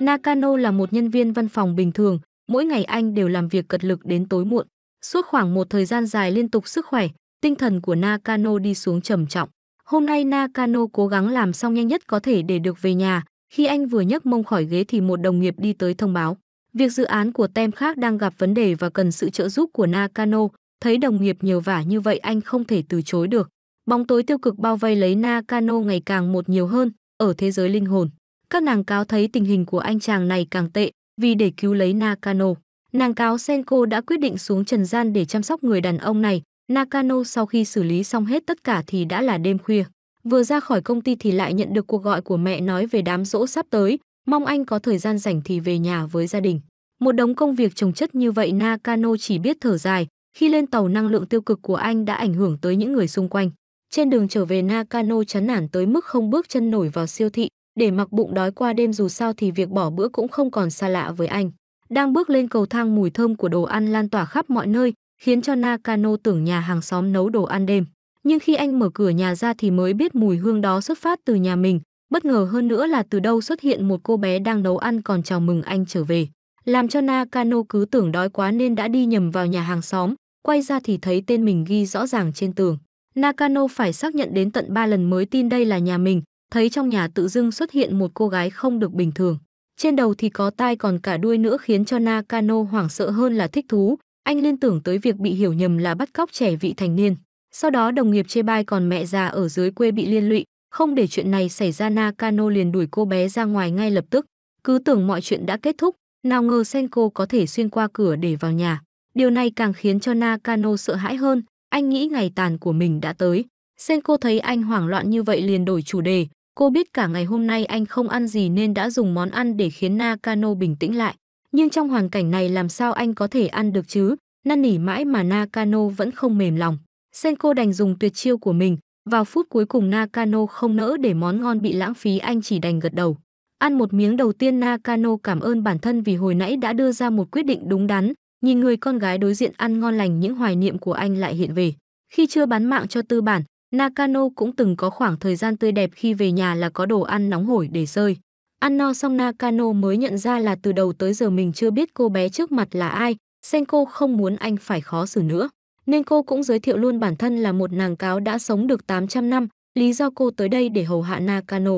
Nakano là một nhân viên văn phòng bình thường, mỗi ngày anh đều làm việc cật lực đến tối muộn. Suốt khoảng một thời gian dài liên tục sức khỏe, tinh thần của Nakano đi xuống trầm trọng. Hôm nay Nakano cố gắng làm xong nhanh nhất có thể để được về nhà. Khi anh vừa nhấc mông khỏi ghế thì một đồng nghiệp đi tới thông báo. Việc dự án của tem khác đang gặp vấn đề và cần sự trợ giúp của Nakano. Thấy đồng nghiệp nhiều vả như vậy anh không thể từ chối được. Bóng tối tiêu cực bao vây lấy Nakano ngày càng một nhiều hơn ở thế giới linh hồn. Các nàng cáo thấy tình hình của anh chàng này càng tệ, vì để cứu lấy Nakano, nàng cáo Senko đã quyết định xuống trần gian để chăm sóc người đàn ông này. Nakano sau khi xử lý xong hết tất cả thì đã là đêm khuya. Vừa ra khỏi công ty thì lại nhận được cuộc gọi của mẹ nói về đám rỗ sắp tới, mong anh có thời gian rảnh thì về nhà với gia đình. Một đống công việc trồng chất như vậy Nakano chỉ biết thở dài, khi lên tàu năng lượng tiêu cực của anh đã ảnh hưởng tới những người xung quanh. Trên đường trở về Nakano chán nản tới mức không bước chân nổi vào siêu thị, để mặc bụng đói qua đêm dù sao thì việc bỏ bữa cũng không còn xa lạ với anh. Đang bước lên cầu thang mùi thơm của đồ ăn lan tỏa khắp mọi nơi, khiến cho Nakano tưởng nhà hàng xóm nấu đồ ăn đêm. Nhưng khi anh mở cửa nhà ra thì mới biết mùi hương đó xuất phát từ nhà mình, bất ngờ hơn nữa là từ đâu xuất hiện một cô bé đang nấu ăn còn chào mừng anh trở về. Làm cho Nakano cứ tưởng đói quá nên đã đi nhầm vào nhà hàng xóm, quay ra thì thấy tên mình ghi rõ ràng trên tường. Nakano phải xác nhận đến tận 3 lần mới tin đây là nhà mình, thấy trong nhà tự dưng xuất hiện một cô gái không được bình thường. Trên đầu thì có tai còn cả đuôi nữa khiến cho Nakano hoảng sợ hơn là thích thú. Anh liên tưởng tới việc bị hiểu nhầm là bắt cóc trẻ vị thành niên. Sau đó đồng nghiệp chê bai còn mẹ già ở dưới quê bị liên lụy. Không để chuyện này xảy ra Nakano liền đuổi cô bé ra ngoài ngay lập tức. Cứ tưởng mọi chuyện đã kết thúc, nào ngờ Senko có thể xuyên qua cửa để vào nhà. Điều này càng khiến cho Nakano sợ hãi hơn, anh nghĩ ngày tàn của mình đã tới. Senko thấy anh hoảng loạn như vậy liền đổi chủ đề, Cô biết cả ngày hôm nay anh không ăn gì nên đã dùng món ăn để khiến Nakano bình tĩnh lại. Nhưng trong hoàn cảnh này làm sao anh có thể ăn được chứ? Năn nỉ mãi mà Nakano vẫn không mềm lòng. Senko đành dùng tuyệt chiêu của mình. Vào phút cuối cùng Nakano không nỡ để món ngon bị lãng phí anh chỉ đành gật đầu. Ăn một miếng đầu tiên Nakano cảm ơn bản thân vì hồi nãy đã đưa ra một quyết định đúng đắn. Nhìn người con gái đối diện ăn ngon lành những hoài niệm của anh lại hiện về. Khi chưa bán mạng cho tư bản, Nakano cũng từng có khoảng thời gian tươi đẹp khi về nhà là có đồ ăn nóng hổi để rơi. Ăn no xong Nakano mới nhận ra là từ đầu tới giờ mình chưa biết cô bé trước mặt là ai, Senko không muốn anh phải khó xử nữa. Nên cô cũng giới thiệu luôn bản thân là một nàng cáo đã sống được 800 năm, lý do cô tới đây để hầu hạ Nakano.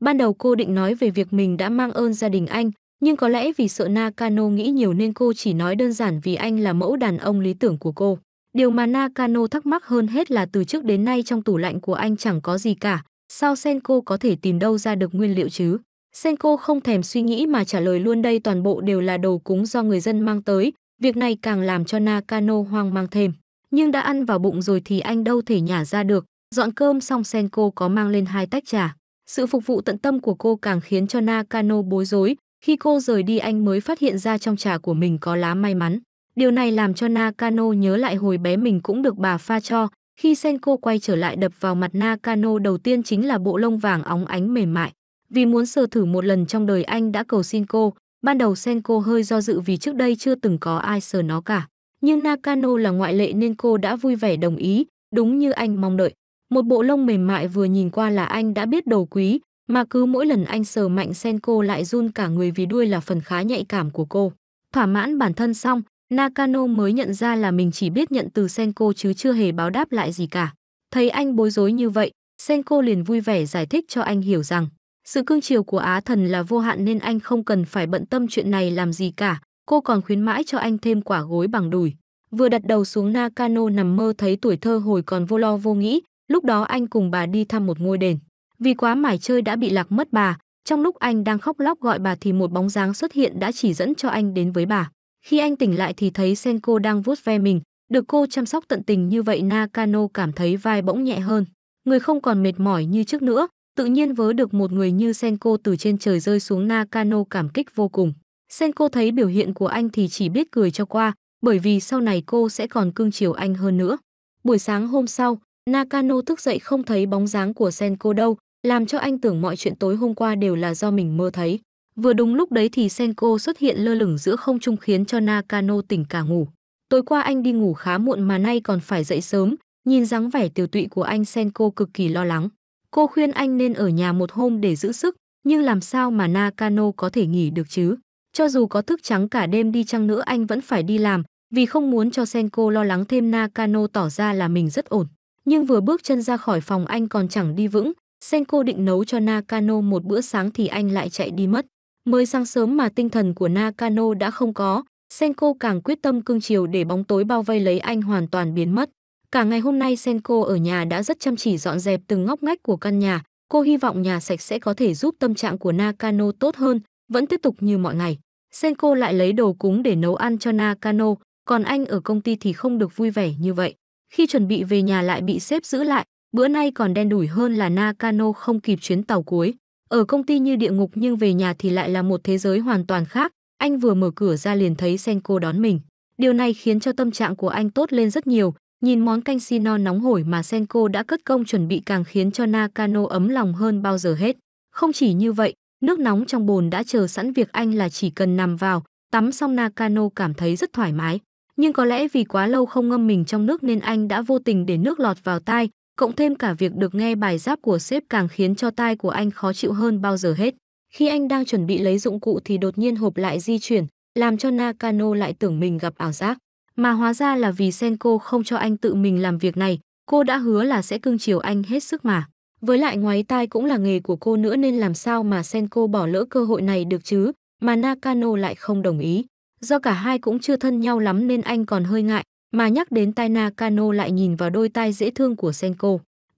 Ban đầu cô định nói về việc mình đã mang ơn gia đình anh, nhưng có lẽ vì sợ Nakano nghĩ nhiều nên cô chỉ nói đơn giản vì anh là mẫu đàn ông lý tưởng của cô. Điều mà Nakano thắc mắc hơn hết là từ trước đến nay trong tủ lạnh của anh chẳng có gì cả, sao Senko có thể tìm đâu ra được nguyên liệu chứ? Senko không thèm suy nghĩ mà trả lời luôn đây toàn bộ đều là đồ cúng do người dân mang tới, việc này càng làm cho Nakano hoang mang thêm. Nhưng đã ăn vào bụng rồi thì anh đâu thể nhả ra được, dọn cơm xong Senko có mang lên hai tách trà. Sự phục vụ tận tâm của cô càng khiến cho Nakano bối rối, khi cô rời đi anh mới phát hiện ra trong trà của mình có lá may mắn. Điều này làm cho Nakano nhớ lại hồi bé mình cũng được bà pha cho, khi Senko quay trở lại đập vào mặt Nakano đầu tiên chính là bộ lông vàng óng ánh mềm mại. Vì muốn sờ thử một lần trong đời anh đã cầu xin cô, ban đầu Senko hơi do dự vì trước đây chưa từng có ai sờ nó cả. Nhưng Nakano là ngoại lệ nên cô đã vui vẻ đồng ý, đúng như anh mong đợi. Một bộ lông mềm mại vừa nhìn qua là anh đã biết đồ quý, mà cứ mỗi lần anh sờ mạnh Senko lại run cả người vì đuôi là phần khá nhạy cảm của cô. Thỏa mãn bản thân xong, Nakano mới nhận ra là mình chỉ biết nhận từ Senko chứ chưa hề báo đáp lại gì cả. Thấy anh bối rối như vậy, Senko liền vui vẻ giải thích cho anh hiểu rằng sự cương chiều của Á thần là vô hạn nên anh không cần phải bận tâm chuyện này làm gì cả. Cô còn khuyến mãi cho anh thêm quả gối bằng đùi. Vừa đặt đầu xuống Nakano nằm mơ thấy tuổi thơ hồi còn vô lo vô nghĩ, lúc đó anh cùng bà đi thăm một ngôi đền. Vì quá mải chơi đã bị lạc mất bà, trong lúc anh đang khóc lóc gọi bà thì một bóng dáng xuất hiện đã chỉ dẫn cho anh đến với bà. Khi anh tỉnh lại thì thấy Senko đang vuốt ve mình, được cô chăm sóc tận tình như vậy Nakano cảm thấy vai bỗng nhẹ hơn. Người không còn mệt mỏi như trước nữa, tự nhiên vớ được một người như Senko từ trên trời rơi xuống Nakano cảm kích vô cùng. Senko thấy biểu hiện của anh thì chỉ biết cười cho qua, bởi vì sau này cô sẽ còn cưng chiều anh hơn nữa. Buổi sáng hôm sau, Nakano thức dậy không thấy bóng dáng của Senko đâu, làm cho anh tưởng mọi chuyện tối hôm qua đều là do mình mơ thấy. Vừa đúng lúc đấy thì Senko xuất hiện lơ lửng giữa không trung khiến cho Nakano tỉnh cả ngủ. Tối qua anh đi ngủ khá muộn mà nay còn phải dậy sớm, nhìn dáng vẻ tiểu tụy của anh Senko cực kỳ lo lắng. Cô khuyên anh nên ở nhà một hôm để giữ sức, nhưng làm sao mà Nakano có thể nghỉ được chứ? Cho dù có thức trắng cả đêm đi chăng nữa anh vẫn phải đi làm, vì không muốn cho Senko lo lắng thêm Nakano tỏ ra là mình rất ổn. Nhưng vừa bước chân ra khỏi phòng anh còn chẳng đi vững, Senko định nấu cho Nakano một bữa sáng thì anh lại chạy đi mất. Mới sáng sớm mà tinh thần của Nakano đã không có, Senko càng quyết tâm cương chiều để bóng tối bao vây lấy anh hoàn toàn biến mất. Cả ngày hôm nay Senko ở nhà đã rất chăm chỉ dọn dẹp từng ngóc ngách của căn nhà. Cô hy vọng nhà sạch sẽ có thể giúp tâm trạng của Nakano tốt hơn, vẫn tiếp tục như mọi ngày. Senko lại lấy đồ cúng để nấu ăn cho Nakano, còn anh ở công ty thì không được vui vẻ như vậy. Khi chuẩn bị về nhà lại bị xếp giữ lại, bữa nay còn đen đủi hơn là Nakano không kịp chuyến tàu cuối. Ở công ty như địa ngục nhưng về nhà thì lại là một thế giới hoàn toàn khác. Anh vừa mở cửa ra liền thấy Senko đón mình. Điều này khiến cho tâm trạng của anh tốt lên rất nhiều. Nhìn món canh non nóng hổi mà Senko đã cất công chuẩn bị càng khiến cho Nakano ấm lòng hơn bao giờ hết. Không chỉ như vậy, nước nóng trong bồn đã chờ sẵn việc anh là chỉ cần nằm vào, tắm xong Nakano cảm thấy rất thoải mái. Nhưng có lẽ vì quá lâu không ngâm mình trong nước nên anh đã vô tình để nước lọt vào tai, cộng thêm cả việc được nghe bài giáp của sếp càng khiến cho tai của anh khó chịu hơn bao giờ hết. Khi anh đang chuẩn bị lấy dụng cụ thì đột nhiên hộp lại di chuyển, làm cho Nakano lại tưởng mình gặp ảo giác. Mà hóa ra là vì Senko không cho anh tự mình làm việc này, cô đã hứa là sẽ cưng chiều anh hết sức mà. Với lại ngoái tai cũng là nghề của cô nữa nên làm sao mà Senko bỏ lỡ cơ hội này được chứ, mà Nakano lại không đồng ý. Do cả hai cũng chưa thân nhau lắm nên anh còn hơi ngại, mà nhắc đến tai Nakano lại nhìn vào đôi tai dễ thương của Senko.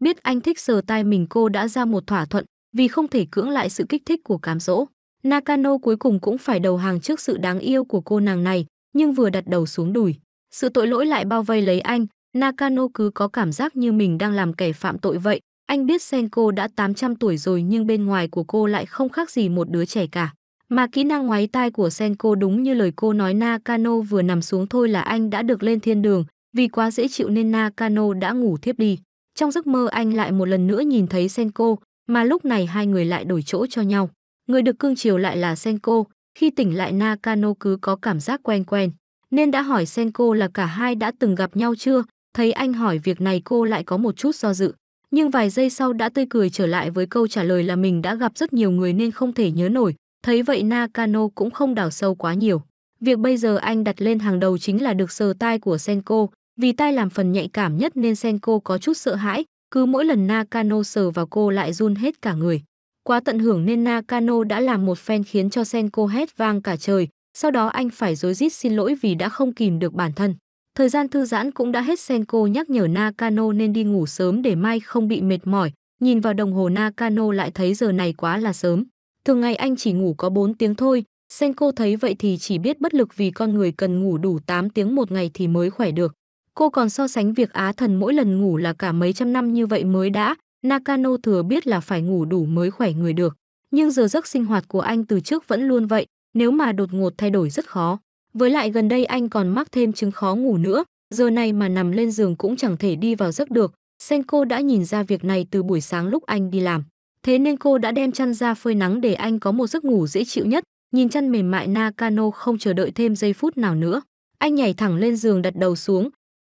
Biết anh thích sờ tai mình cô đã ra một thỏa thuận vì không thể cưỡng lại sự kích thích của cám dỗ. Nakano cuối cùng cũng phải đầu hàng trước sự đáng yêu của cô nàng này, nhưng vừa đặt đầu xuống đùi. Sự tội lỗi lại bao vây lấy anh, Nakano cứ có cảm giác như mình đang làm kẻ phạm tội vậy. Anh biết Senko đã 800 tuổi rồi nhưng bên ngoài của cô lại không khác gì một đứa trẻ cả. Mà kỹ năng ngoái tai của Senko đúng như lời cô nói Nakano vừa nằm xuống thôi là anh đã được lên thiên đường, vì quá dễ chịu nên Nakano đã ngủ thiếp đi. Trong giấc mơ anh lại một lần nữa nhìn thấy Senko, mà lúc này hai người lại đổi chỗ cho nhau. Người được cương chiều lại là Senko, khi tỉnh lại Nakano cứ có cảm giác quen quen, nên đã hỏi Senko là cả hai đã từng gặp nhau chưa, thấy anh hỏi việc này cô lại có một chút do dự. Nhưng vài giây sau đã tươi cười trở lại với câu trả lời là mình đã gặp rất nhiều người nên không thể nhớ nổi, Thấy vậy Nakano cũng không đào sâu quá nhiều. Việc bây giờ anh đặt lên hàng đầu chính là được sờ tai của Senko, vì tai làm phần nhạy cảm nhất nên Senko có chút sợ hãi, cứ mỗi lần Nakano sờ vào cô lại run hết cả người. Quá tận hưởng nên Nakano đã làm một phen khiến cho Senko hét vang cả trời, sau đó anh phải dối rít xin lỗi vì đã không kìm được bản thân. Thời gian thư giãn cũng đã hết Senko nhắc nhở Nakano nên đi ngủ sớm để mai không bị mệt mỏi, nhìn vào đồng hồ Nakano lại thấy giờ này quá là sớm. Thường ngày anh chỉ ngủ có 4 tiếng thôi, Senko thấy vậy thì chỉ biết bất lực vì con người cần ngủ đủ 8 tiếng một ngày thì mới khỏe được. Cô còn so sánh việc Á thần mỗi lần ngủ là cả mấy trăm năm như vậy mới đã, Nakano thừa biết là phải ngủ đủ mới khỏe người được. Nhưng giờ giấc sinh hoạt của anh từ trước vẫn luôn vậy, nếu mà đột ngột thay đổi rất khó. Với lại gần đây anh còn mắc thêm chứng khó ngủ nữa, giờ này mà nằm lên giường cũng chẳng thể đi vào giấc được. Senko đã nhìn ra việc này từ buổi sáng lúc anh đi làm. Thế nên cô đã đem chăn ra phơi nắng để anh có một giấc ngủ dễ chịu nhất, nhìn chăn mềm mại Nakano không chờ đợi thêm giây phút nào nữa. Anh nhảy thẳng lên giường đặt đầu xuống.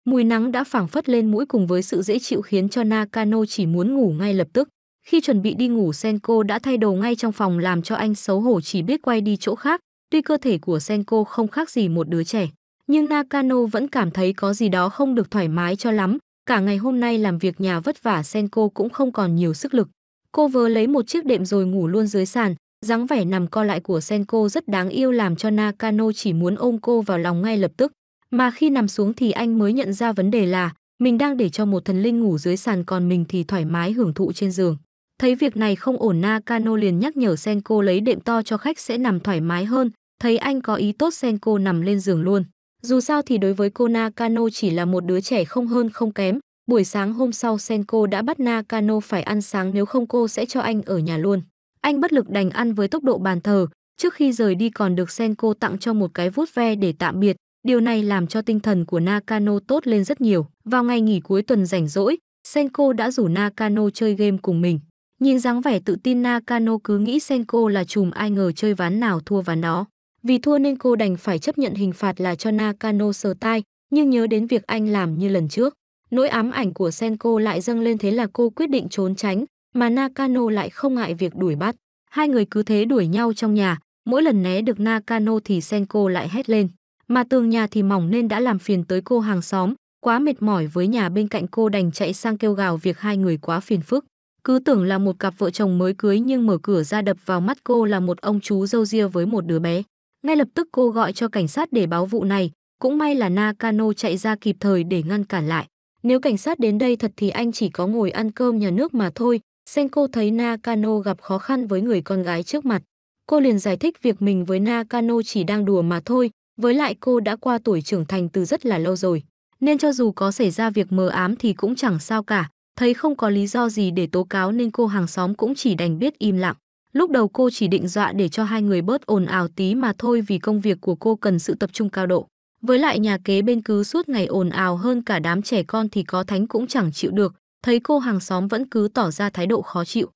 Mùi nắng đã phảng phất lên mũi cùng với sự dễ chịu khiến cho Nakano chỉ muốn ngủ ngay lập tức. Khi chuẩn bị đi ngủ Senko đã thay đồ ngay trong phòng làm cho anh xấu hổ chỉ biết quay đi chỗ khác. Tuy cơ thể của Senko không khác gì một đứa trẻ, nhưng Nakano vẫn cảm thấy có gì đó không được thoải mái cho lắm. Cả ngày hôm nay làm việc nhà vất vả Senko cũng không còn nhiều sức lực. Cô vớ lấy một chiếc đệm rồi ngủ luôn dưới sàn, dáng vẻ nằm co lại của Senko rất đáng yêu làm cho Nakano chỉ muốn ôm cô vào lòng ngay lập tức. Mà khi nằm xuống thì anh mới nhận ra vấn đề là mình đang để cho một thần linh ngủ dưới sàn còn mình thì thoải mái hưởng thụ trên giường. Thấy việc này không ổn Nakano liền nhắc nhở Senko lấy đệm to cho khách sẽ nằm thoải mái hơn, thấy anh có ý tốt Senko nằm lên giường luôn. Dù sao thì đối với cô Nakano chỉ là một đứa trẻ không hơn không kém, Buổi sáng hôm sau Senko đã bắt Nakano phải ăn sáng nếu không cô sẽ cho anh ở nhà luôn. Anh bất lực đành ăn với tốc độ bàn thờ, trước khi rời đi còn được Senko tặng cho một cái vuốt ve để tạm biệt. Điều này làm cho tinh thần của Nakano tốt lên rất nhiều. Vào ngày nghỉ cuối tuần rảnh rỗi, Senko đã rủ Nakano chơi game cùng mình. Nhìn dáng vẻ tự tin Nakano cứ nghĩ Senko là chùm ai ngờ chơi ván nào thua ván đó. Vì thua nên cô đành phải chấp nhận hình phạt là cho Nakano sờ tai, nhưng nhớ đến việc anh làm như lần trước. Nỗi ám ảnh của Senko lại dâng lên thế là cô quyết định trốn tránh, mà Nakano lại không ngại việc đuổi bắt. Hai người cứ thế đuổi nhau trong nhà, mỗi lần né được Nakano thì Senko lại hét lên. Mà tường nhà thì mỏng nên đã làm phiền tới cô hàng xóm, quá mệt mỏi với nhà bên cạnh cô đành chạy sang kêu gào việc hai người quá phiền phức. Cứ tưởng là một cặp vợ chồng mới cưới nhưng mở cửa ra đập vào mắt cô là một ông chú dâu ria với một đứa bé. Ngay lập tức cô gọi cho cảnh sát để báo vụ này, cũng may là Nakano chạy ra kịp thời để ngăn cản lại. Nếu cảnh sát đến đây thật thì anh chỉ có ngồi ăn cơm nhà nước mà thôi. Senko thấy Nakano gặp khó khăn với người con gái trước mặt. Cô liền giải thích việc mình với Nakano chỉ đang đùa mà thôi, với lại cô đã qua tuổi trưởng thành từ rất là lâu rồi. Nên cho dù có xảy ra việc mờ ám thì cũng chẳng sao cả, thấy không có lý do gì để tố cáo nên cô hàng xóm cũng chỉ đành biết im lặng. Lúc đầu cô chỉ định dọa để cho hai người bớt ồn ào tí mà thôi vì công việc của cô cần sự tập trung cao độ. Với lại nhà kế bên cứ suốt ngày ồn ào hơn cả đám trẻ con thì có thánh cũng chẳng chịu được, thấy cô hàng xóm vẫn cứ tỏ ra thái độ khó chịu.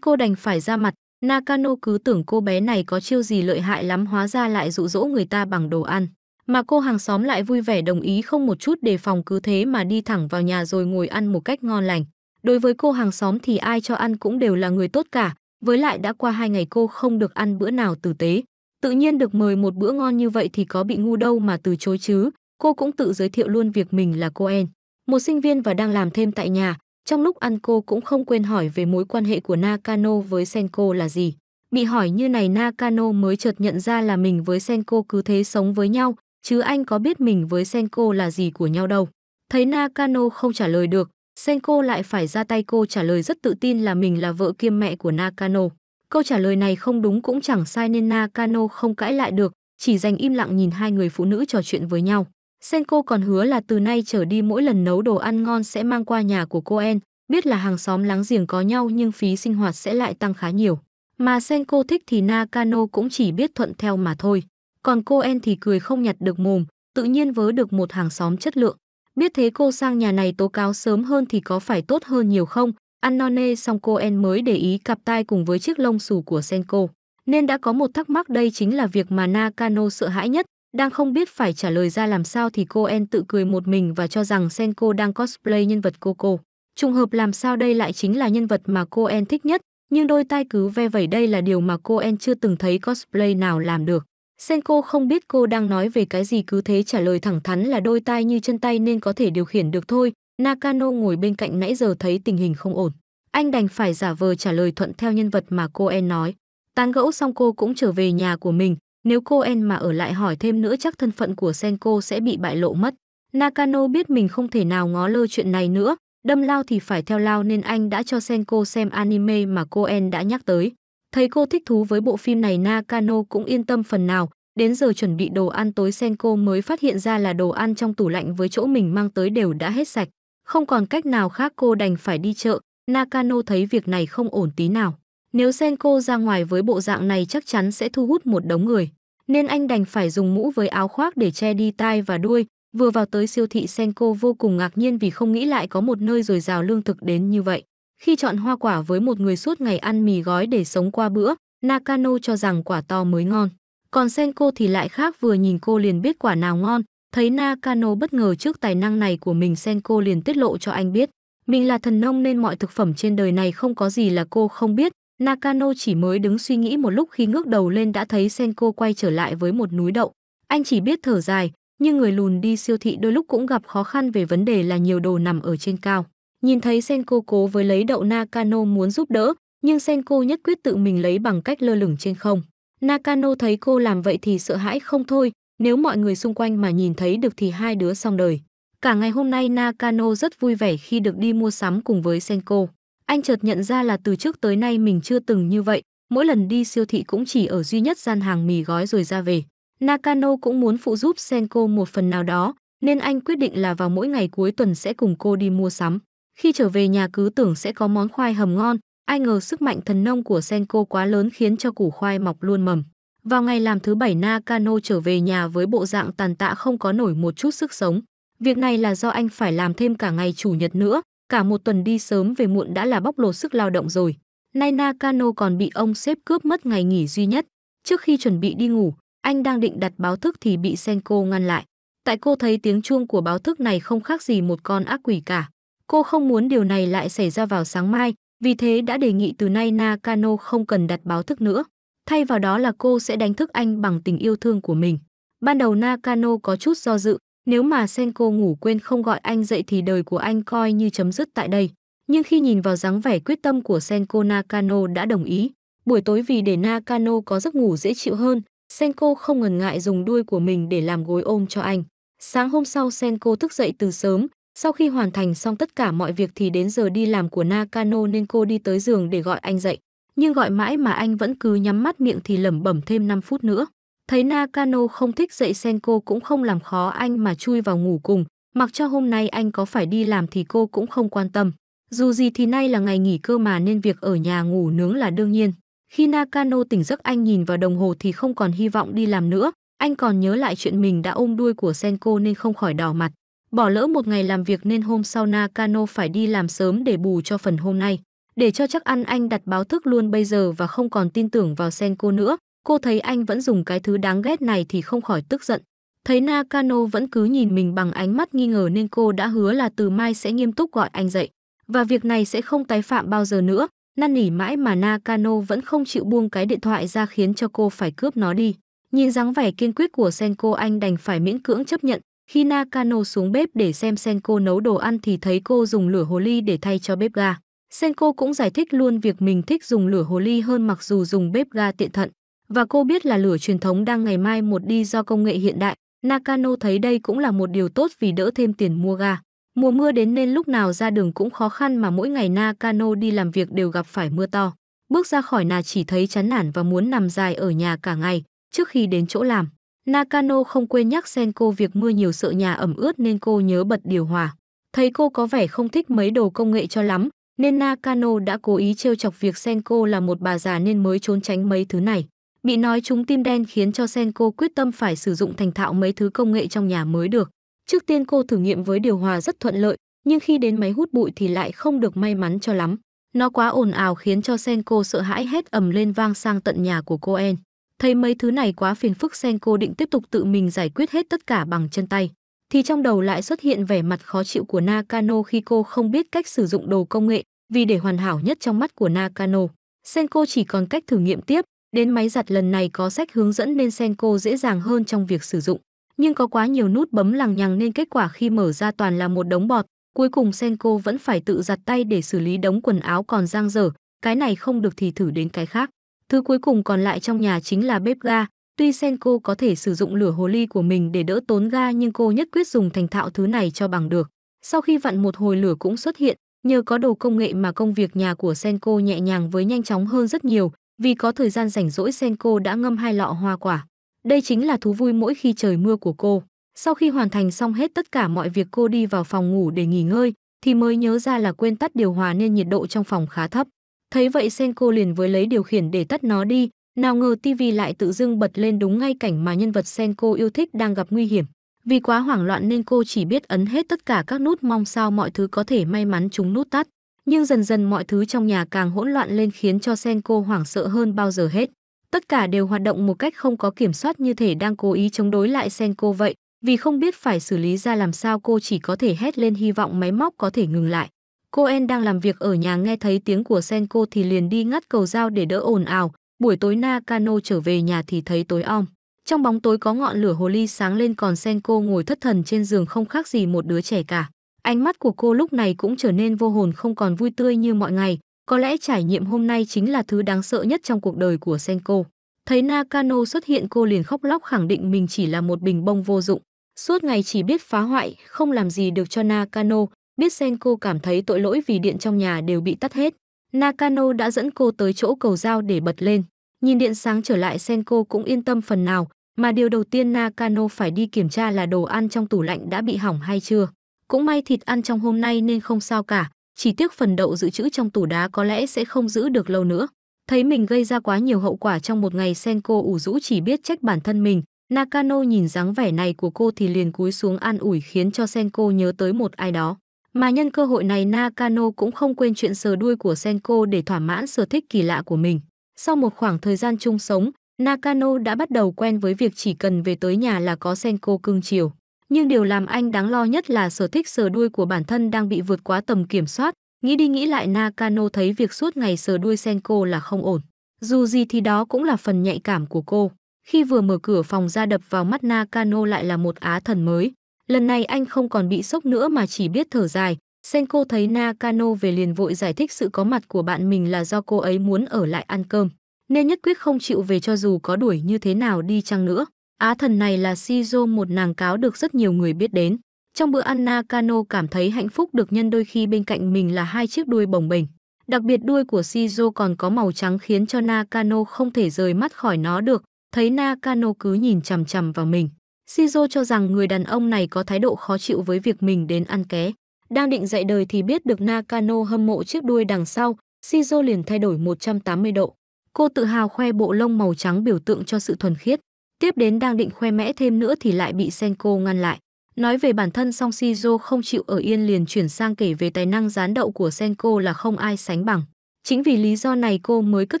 cô đành phải ra mặt, Nakano cứ tưởng cô bé này có chiêu gì lợi hại lắm hóa ra lại dụ dỗ người ta bằng đồ ăn. Mà cô hàng xóm lại vui vẻ đồng ý không một chút đề phòng cứ thế mà đi thẳng vào nhà rồi ngồi ăn một cách ngon lành. Đối với cô hàng xóm thì ai cho ăn cũng đều là người tốt cả, với lại đã qua hai ngày cô không được ăn bữa nào tử tế. Tự nhiên được mời một bữa ngon như vậy thì có bị ngu đâu mà từ chối chứ. Cô cũng tự giới thiệu luôn việc mình là cô En, một sinh viên và đang làm thêm tại nhà. Trong lúc ăn cô cũng không quên hỏi về mối quan hệ của Nakano với Senko là gì. Bị hỏi như này Nakano mới chợt nhận ra là mình với Senko cứ thế sống với nhau, chứ anh có biết mình với Senko là gì của nhau đâu. Thấy Nakano không trả lời được, Senko lại phải ra tay cô trả lời rất tự tin là mình là vợ kiêm mẹ của Nakano. Câu trả lời này không đúng cũng chẳng sai nên Nakano không cãi lại được, chỉ dành im lặng nhìn hai người phụ nữ trò chuyện với nhau. Senko còn hứa là từ nay trở đi mỗi lần nấu đồ ăn ngon sẽ mang qua nhà của cô En, biết là hàng xóm láng giềng có nhau nhưng phí sinh hoạt sẽ lại tăng khá nhiều. Mà Senko thích thì Nakano cũng chỉ biết thuận theo mà thôi. Còn cô En thì cười không nhặt được mồm, tự nhiên vớ được một hàng xóm chất lượng. Biết thế cô sang nhà này tố cáo sớm hơn thì có phải tốt hơn nhiều không, ăn nê xong cô En mới để ý cặp tai cùng với chiếc lông xù của Senko, nên đã có một thắc mắc đây chính là việc mà Nakano sợ hãi nhất, đang không biết phải trả lời ra làm sao thì cô En tự cười một mình và cho rằng Senko đang cosplay nhân vật Coco. Trùng hợp làm sao đây lại chính là nhân vật mà cô En thích nhất, nhưng đôi tai cứ ve vẩy đây là điều mà cô En chưa từng thấy cosplay nào làm được. Senko không biết cô đang nói về cái gì cứ thế trả lời thẳng thắn là đôi tai như chân tay nên có thể điều khiển được thôi, Nakano ngồi bên cạnh nãy giờ thấy tình hình không ổn. Anh đành phải giả vờ trả lời thuận theo nhân vật mà cô En nói. Tán gẫu xong cô cũng trở về nhà của mình, nếu cô En mà ở lại hỏi thêm nữa chắc thân phận của Senko sẽ bị bại lộ mất. Nakano biết mình không thể nào ngó lơ chuyện này nữa, đâm lao thì phải theo lao nên anh đã cho Senko xem anime mà cô En đã nhắc tới. Thấy cô thích thú với bộ phim này Nakano cũng yên tâm phần nào, đến giờ chuẩn bị đồ ăn tối Senko mới phát hiện ra là đồ ăn trong tủ lạnh với chỗ mình mang tới đều đã hết sạch. Không còn cách nào khác cô đành phải đi chợ, Nakano thấy việc này không ổn tí nào. Nếu Senko ra ngoài với bộ dạng này chắc chắn sẽ thu hút một đống người, nên anh đành phải dùng mũ với áo khoác để che đi tai và đuôi. Vừa vào tới siêu thị Senko vô cùng ngạc nhiên vì không nghĩ lại có một nơi dồi dào lương thực đến như vậy. Khi chọn hoa quả với một người suốt ngày ăn mì gói để sống qua bữa, Nakano cho rằng quả to mới ngon. Còn Senko thì lại khác vừa nhìn cô liền biết quả nào ngon, Thấy Nakano bất ngờ trước tài năng này của mình Senko liền tiết lộ cho anh biết. Mình là thần nông nên mọi thực phẩm trên đời này không có gì là cô không biết. Nakano chỉ mới đứng suy nghĩ một lúc khi ngước đầu lên đã thấy Senko quay trở lại với một núi đậu. Anh chỉ biết thở dài, nhưng người lùn đi siêu thị đôi lúc cũng gặp khó khăn về vấn đề là nhiều đồ nằm ở trên cao. Nhìn thấy Senko cố với lấy đậu Nakano muốn giúp đỡ, nhưng Senko nhất quyết tự mình lấy bằng cách lơ lửng trên không. Nakano thấy cô làm vậy thì sợ hãi không thôi, nếu mọi người xung quanh mà nhìn thấy được thì hai đứa xong đời. Cả ngày hôm nay Nakano rất vui vẻ khi được đi mua sắm cùng với Senko. Anh chợt nhận ra là từ trước tới nay mình chưa từng như vậy, mỗi lần đi siêu thị cũng chỉ ở duy nhất gian hàng mì gói rồi ra về. Nakano cũng muốn phụ giúp Senko một phần nào đó, nên anh quyết định là vào mỗi ngày cuối tuần sẽ cùng cô đi mua sắm. Khi trở về nhà cứ tưởng sẽ có món khoai hầm ngon, ai ngờ sức mạnh thần nông của Senko quá lớn khiến cho củ khoai mọc luôn mầm. Vào ngày làm thứ bảy Nakano trở về nhà với bộ dạng tàn tạ không có nổi một chút sức sống. Việc này là do anh phải làm thêm cả ngày chủ nhật nữa, cả một tuần đi sớm về muộn đã là bóc lột sức lao động rồi. Nay Nakano còn bị ông sếp cướp mất ngày nghỉ duy nhất. Trước khi chuẩn bị đi ngủ, anh đang định đặt báo thức thì bị Senko ngăn lại. Tại cô thấy tiếng chuông của báo thức này không khác gì một con ác quỷ cả. Cô không muốn điều này lại xảy ra vào sáng mai, vì thế đã đề nghị từ nay Nakano không cần đặt báo thức nữa. Thay vào đó là cô sẽ đánh thức anh bằng tình yêu thương của mình. Ban đầu Nakano có chút do dự, nếu mà Senko ngủ quên không gọi anh dậy thì đời của anh coi như chấm dứt tại đây. Nhưng khi nhìn vào dáng vẻ quyết tâm của Senko Nakano đã đồng ý. Buổi tối vì để Nakano có giấc ngủ dễ chịu hơn, Senko không ngần ngại dùng đuôi của mình để làm gối ôm cho anh. Sáng hôm sau Senko thức dậy từ sớm, sau khi hoàn thành xong tất cả mọi việc thì đến giờ đi làm của Nakano nên cô đi tới giường để gọi anh dậy nhưng gọi mãi mà anh vẫn cứ nhắm mắt miệng thì lẩm bẩm thêm 5 phút nữa. Thấy Nakano không thích dậy Senko cũng không làm khó anh mà chui vào ngủ cùng, mặc cho hôm nay anh có phải đi làm thì cô cũng không quan tâm. Dù gì thì nay là ngày nghỉ cơ mà nên việc ở nhà ngủ nướng là đương nhiên. Khi Nakano tỉnh giấc anh nhìn vào đồng hồ thì không còn hy vọng đi làm nữa, anh còn nhớ lại chuyện mình đã ôm đuôi của Senko nên không khỏi đỏ mặt. Bỏ lỡ một ngày làm việc nên hôm sau Nakano phải đi làm sớm để bù cho phần hôm nay. Để cho chắc ăn anh đặt báo thức luôn bây giờ và không còn tin tưởng vào sen cô nữa. Cô thấy anh vẫn dùng cái thứ đáng ghét này thì không khỏi tức giận. Thấy Nakano vẫn cứ nhìn mình bằng ánh mắt nghi ngờ nên cô đã hứa là từ mai sẽ nghiêm túc gọi anh dậy. Và việc này sẽ không tái phạm bao giờ nữa. Năn nỉ mãi mà Nakano vẫn không chịu buông cái điện thoại ra khiến cho cô phải cướp nó đi. Nhìn dáng vẻ kiên quyết của Senko anh đành phải miễn cưỡng chấp nhận. Khi Nakano xuống bếp để xem Senko nấu đồ ăn thì thấy cô dùng lửa hồ ly để thay cho bếp ga. Senko cũng giải thích luôn việc mình thích dùng lửa hồ ly hơn mặc dù dùng bếp ga tiện thận. Và cô biết là lửa truyền thống đang ngày mai một đi do công nghệ hiện đại. Nakano thấy đây cũng là một điều tốt vì đỡ thêm tiền mua ga. Mùa mưa đến nên lúc nào ra đường cũng khó khăn mà mỗi ngày Nakano đi làm việc đều gặp phải mưa to. Bước ra khỏi nhà chỉ thấy chán nản và muốn nằm dài ở nhà cả ngày trước khi đến chỗ làm. Nakano không quên nhắc Senko việc mưa nhiều sợ nhà ẩm ướt nên cô nhớ bật điều hòa. Thấy cô có vẻ không thích mấy đồ công nghệ cho lắm, nên Nakano đã cố ý trêu chọc việc Senko là một bà già nên mới trốn tránh mấy thứ này. Bị nói chúng tim đen khiến cho Senko quyết tâm phải sử dụng thành thạo mấy thứ công nghệ trong nhà mới được. Trước tiên cô thử nghiệm với điều hòa rất thuận lợi, nhưng khi đến máy hút bụi thì lại không được may mắn cho lắm. Nó quá ồn ào khiến cho Senko sợ hãi hét ầm lên vang sang tận nhà của cô En. Thấy mấy thứ này quá phiền phức Senko định tiếp tục tự mình giải quyết hết tất cả bằng chân tay thì trong đầu lại xuất hiện vẻ mặt khó chịu của Nakano khi cô không biết cách sử dụng đồ công nghệ, vì để hoàn hảo nhất trong mắt của Nakano, Senko chỉ còn cách thử nghiệm tiếp, đến máy giặt lần này có sách hướng dẫn nên Senko dễ dàng hơn trong việc sử dụng. Nhưng có quá nhiều nút bấm lằng nhằng nên kết quả khi mở ra toàn là một đống bọt, cuối cùng Senko vẫn phải tự giặt tay để xử lý đống quần áo còn giang dở, cái này không được thì thử đến cái khác. Thứ cuối cùng còn lại trong nhà chính là bếp ga, Tuy Senko có thể sử dụng lửa hồ ly của mình để đỡ tốn ga nhưng cô nhất quyết dùng thành thạo thứ này cho bằng được. Sau khi vặn một hồi lửa cũng xuất hiện, nhờ có đồ công nghệ mà công việc nhà của Senko nhẹ nhàng với nhanh chóng hơn rất nhiều, vì có thời gian rảnh rỗi Senko đã ngâm hai lọ hoa quả. Đây chính là thú vui mỗi khi trời mưa của cô. Sau khi hoàn thành xong hết tất cả mọi việc cô đi vào phòng ngủ để nghỉ ngơi, thì mới nhớ ra là quên tắt điều hòa nên nhiệt độ trong phòng khá thấp. Thấy vậy Senko liền với lấy điều khiển để tắt nó đi, nào ngờ TV lại tự dưng bật lên đúng ngay cảnh mà nhân vật Senko yêu thích đang gặp nguy hiểm. Vì quá hoảng loạn nên cô chỉ biết ấn hết tất cả các nút mong sao mọi thứ có thể may mắn chúng nút tắt. Nhưng dần dần mọi thứ trong nhà càng hỗn loạn lên khiến cho Senko hoảng sợ hơn bao giờ hết. Tất cả đều hoạt động một cách không có kiểm soát như thể đang cố ý chống đối lại Senko vậy. Vì không biết phải xử lý ra làm sao cô chỉ có thể hét lên hy vọng máy móc có thể ngừng lại. Cô En đang làm việc ở nhà nghe thấy tiếng của Senko thì liền đi ngắt cầu dao để đỡ ồn ào. Buổi tối Nakano trở về nhà thì thấy tối om. Trong bóng tối có ngọn lửa hồ ly sáng lên còn Senko ngồi thất thần trên giường không khác gì một đứa trẻ cả. Ánh mắt của cô lúc này cũng trở nên vô hồn không còn vui tươi như mọi ngày. Có lẽ trải nghiệm hôm nay chính là thứ đáng sợ nhất trong cuộc đời của Senko. Thấy Nakano xuất hiện cô liền khóc lóc khẳng định mình chỉ là một bình bông vô dụng. Suốt ngày chỉ biết phá hoại, không làm gì được cho Nakano. Biết Senko cảm thấy tội lỗi vì điện trong nhà đều bị tắt hết. Nakano đã dẫn cô tới chỗ cầu dao để bật lên. Nhìn điện sáng trở lại Senko cũng yên tâm phần nào, mà điều đầu tiên Nakano phải đi kiểm tra là đồ ăn trong tủ lạnh đã bị hỏng hay chưa. Cũng may thịt ăn trong hôm nay nên không sao cả, chỉ tiếc phần đậu dự trữ trong tủ đá có lẽ sẽ không giữ được lâu nữa. Thấy mình gây ra quá nhiều hậu quả trong một ngày Senko ủ rũ chỉ biết trách bản thân mình, Nakano nhìn dáng vẻ này của cô thì liền cúi xuống an ủi khiến cho Senko nhớ tới một ai đó. Mà nhân cơ hội này Nakano cũng không quên chuyện sờ đuôi của Senko để thỏa mãn sở thích kỳ lạ của mình. Sau một khoảng thời gian chung sống, Nakano đã bắt đầu quen với việc chỉ cần về tới nhà là có Senko cưng chiều. Nhưng điều làm anh đáng lo nhất là sở thích sờ đuôi của bản thân đang bị vượt quá tầm kiểm soát. Nghĩ đi nghĩ lại Nakano thấy việc suốt ngày sờ đuôi Senko là không ổn. Dù gì thì đó cũng là phần nhạy cảm của cô. Khi vừa mở cửa phòng ra đập vào mắt Nakano lại là một á thần mới. Lần này anh không còn bị sốc nữa mà chỉ biết thở dài. Senko thấy Nakano về liền vội giải thích sự có mặt của bạn mình là do cô ấy muốn ở lại ăn cơm, nên nhất quyết không chịu về cho dù có đuổi như thế nào đi chăng nữa. Á thần này là Shizo một nàng cáo được rất nhiều người biết đến. Trong bữa ăn Nakano cảm thấy hạnh phúc được nhân đôi khi bên cạnh mình là hai chiếc đuôi bồng bềnh. Đặc biệt đuôi của Shizo còn có màu trắng khiến cho Nakano không thể rời mắt khỏi nó được. Thấy Nakano cứ nhìn chằm chằm vào mình, Shizu cho rằng người đàn ông này có thái độ khó chịu với việc mình đến ăn ké. Đang định dạy đời thì biết được Nakano hâm mộ chiếc đuôi đằng sau, Shizu liền thay đổi 180 độ. Cô tự hào khoe bộ lông màu trắng biểu tượng cho sự thuần khiết. Tiếp đến đang định khoe mẽ thêm nữa thì lại bị Senko ngăn lại. Nói về bản thân song Shizu không chịu ở yên liền chuyển sang kể về tài năng gián đậu của Senko là không ai sánh bằng. Chính vì lý do này cô mới cất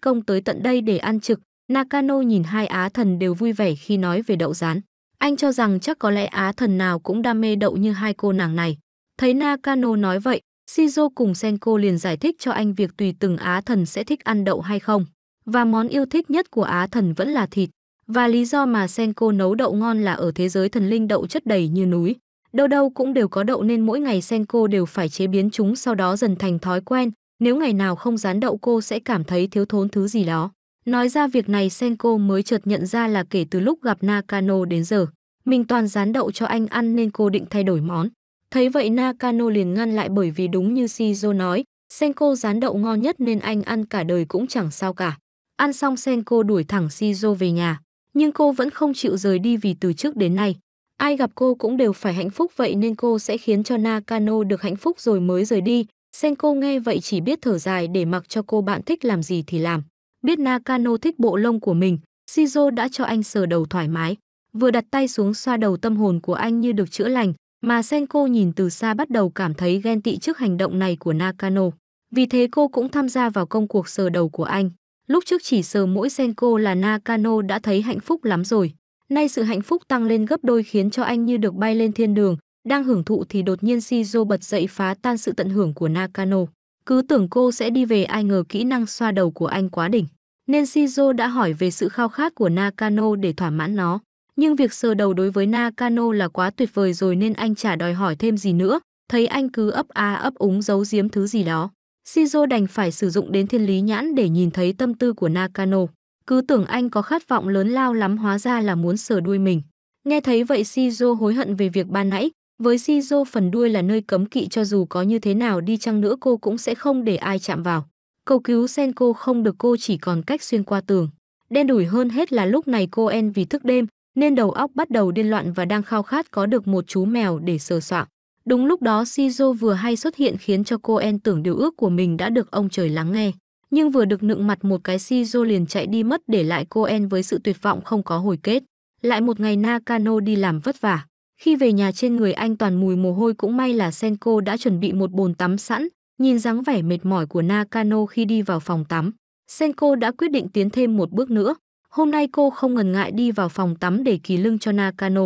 công tới tận đây để ăn trực. Nakano nhìn hai á thần đều vui vẻ khi nói về đậu rán. Anh cho rằng chắc có lẽ Á thần nào cũng đam mê đậu như hai cô nàng này. Thấy Nakano nói vậy, Shizo cùng Senko liền giải thích cho anh việc tùy từng Á thần sẽ thích ăn đậu hay không. Và món yêu thích nhất của Á thần vẫn là thịt. Và lý do mà Senko nấu đậu ngon là ở thế giới thần linh đậu chất đầy như núi. Đâu đâu cũng đều có đậu nên mỗi ngày Senko đều phải chế biến chúng sau đó dần thành thói quen. Nếu ngày nào không rán đậu cô sẽ cảm thấy thiếu thốn thứ gì đó. Nói ra việc này Senko mới chợt nhận ra là kể từ lúc gặp Nakano đến giờ, mình toàn rán đậu cho anh ăn nên cô định thay đổi món. Thấy vậy Nakano liền ngăn lại bởi vì đúng như Shizuo nói, Senko rán đậu ngon nhất nên anh ăn cả đời cũng chẳng sao cả. Ăn xong Senko đuổi thẳng Shizuo về nhà, nhưng cô vẫn không chịu rời đi vì từ trước đến nay. Ai gặp cô cũng đều phải hạnh phúc vậy nên cô sẽ khiến cho Nakano được hạnh phúc rồi mới rời đi. Senko nghe vậy chỉ biết thở dài để mặc cho cô bạn thích làm gì thì làm. Biết Nakano thích bộ lông của mình, Shizuo đã cho anh sờ đầu thoải mái. Vừa đặt tay xuống xoa đầu tâm hồn của anh như được chữa lành, mà Senko nhìn từ xa bắt đầu cảm thấy ghen tị trước hành động này của Nakano. Vì thế cô cũng tham gia vào công cuộc sờ đầu của anh. Lúc trước chỉ sờ mỗi Senko là Nakano đã thấy hạnh phúc lắm rồi. Nay sự hạnh phúc tăng lên gấp đôi khiến cho anh như được bay lên thiên đường. Đang hưởng thụ thì đột nhiên Shizuo bật dậy phá tan sự tận hưởng của Nakano. Cứ tưởng cô sẽ đi về ai ngờ kỹ năng xoa đầu của anh quá đỉnh nên Shizuo đã hỏi về sự khao khát của Nakano để thỏa mãn nó. Nhưng việc sờ đầu đối với Nakano là quá tuyệt vời rồi nên anh chả đòi hỏi thêm gì nữa, thấy anh cứ ấp a ấp úng giấu giếm thứ gì đó. Shizuo đành phải sử dụng đến thiên lý nhãn để nhìn thấy tâm tư của Nakano. Cứ tưởng anh có khát vọng lớn lao lắm hóa ra là muốn sờ đuôi mình. Nghe thấy vậy Shizuo hối hận về việc ban nãy. Với Shizuo phần đuôi là nơi cấm kỵ cho dù có như thế nào đi chăng nữa cô cũng sẽ không để ai chạm vào. Cầu cứu Senko không được cô chỉ còn cách xuyên qua tường. Đen đủi hơn hết là lúc này cô En vì thức đêm nên đầu óc bắt đầu điên loạn và đang khao khát có được một chú mèo để sờ soạng. Đúng lúc đó Shizu vừa hay xuất hiện khiến cho cô En tưởng điều ước của mình đã được ông trời lắng nghe. Nhưng vừa được nựng mặt một cái Shizu liền chạy đi mất để lại cô En với sự tuyệt vọng không có hồi kết. Lại một ngày Nakano đi làm vất vả. Khi về nhà trên người anh toàn mùi mồ hôi cũng may là Senko đã chuẩn bị một bồn tắm sẵn, Nhìn dáng vẻ mệt mỏi của Nakano khi đi vào phòng tắm, Senko đã quyết định tiến thêm một bước nữa. Hôm nay cô không ngần ngại đi vào phòng tắm để kỳ lưng cho Nakano.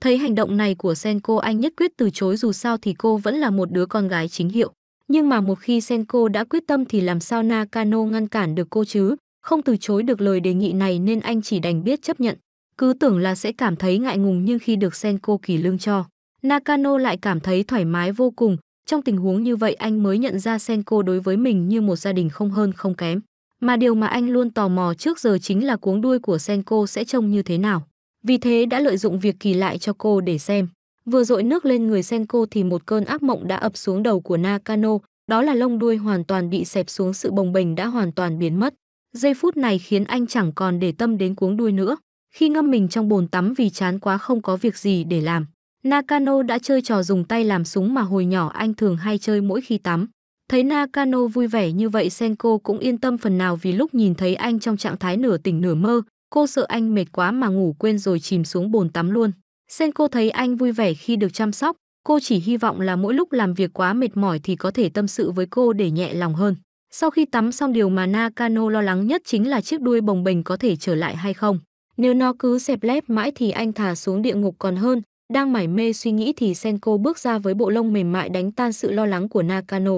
Thấy hành động này của Senko anh nhất quyết từ chối dù sao thì cô vẫn là một đứa con gái chính hiệu. Nhưng mà một khi Senko đã quyết tâm thì làm sao Nakano ngăn cản được cô chứ? Không từ chối được lời đề nghị này nên anh chỉ đành biết chấp nhận. Cứ tưởng là sẽ cảm thấy ngại ngùng nhưng khi được Senko kỳ lưng cho, Nakano lại cảm thấy thoải mái vô cùng, trong tình huống như vậy anh mới nhận ra Senko đối với mình như một gia đình không hơn không kém. Mà điều mà anh luôn tò mò trước giờ chính là cuống đuôi của Senko sẽ trông như thế nào. Vì thế đã lợi dụng việc kỳ lại cho cô để xem. Vừa dội nước lên người Senko thì một cơn ác mộng đã ập xuống đầu của Nakano, đó là lông đuôi hoàn toàn bị xẹp xuống sự bồng bềnh đã hoàn toàn biến mất. Giây phút này khiến anh chẳng còn để tâm đến cuống đuôi nữa. Khi ngâm mình trong bồn tắm vì chán quá không có việc gì để làm, Nakano đã chơi trò dùng tay làm súng mà hồi nhỏ anh thường hay chơi mỗi khi tắm. Thấy Nakano vui vẻ như vậy Senko cũng yên tâm phần nào vì lúc nhìn thấy anh trong trạng thái nửa tỉnh nửa mơ, cô sợ anh mệt quá mà ngủ quên rồi chìm xuống bồn tắm luôn. Senko thấy anh vui vẻ khi được chăm sóc, cô chỉ hy vọng là mỗi lúc làm việc quá mệt mỏi thì có thể tâm sự với cô để nhẹ lòng hơn. Sau khi tắm xong điều mà Nakano lo lắng nhất chính là chiếc đuôi bồng bềnh có thể trở lại hay không. Nếu nó cứ xẹp lép mãi thì anh thả xuống địa ngục còn hơn, đang mải mê suy nghĩ thì Senko bước ra với bộ lông mềm mại đánh tan sự lo lắng của Nakano.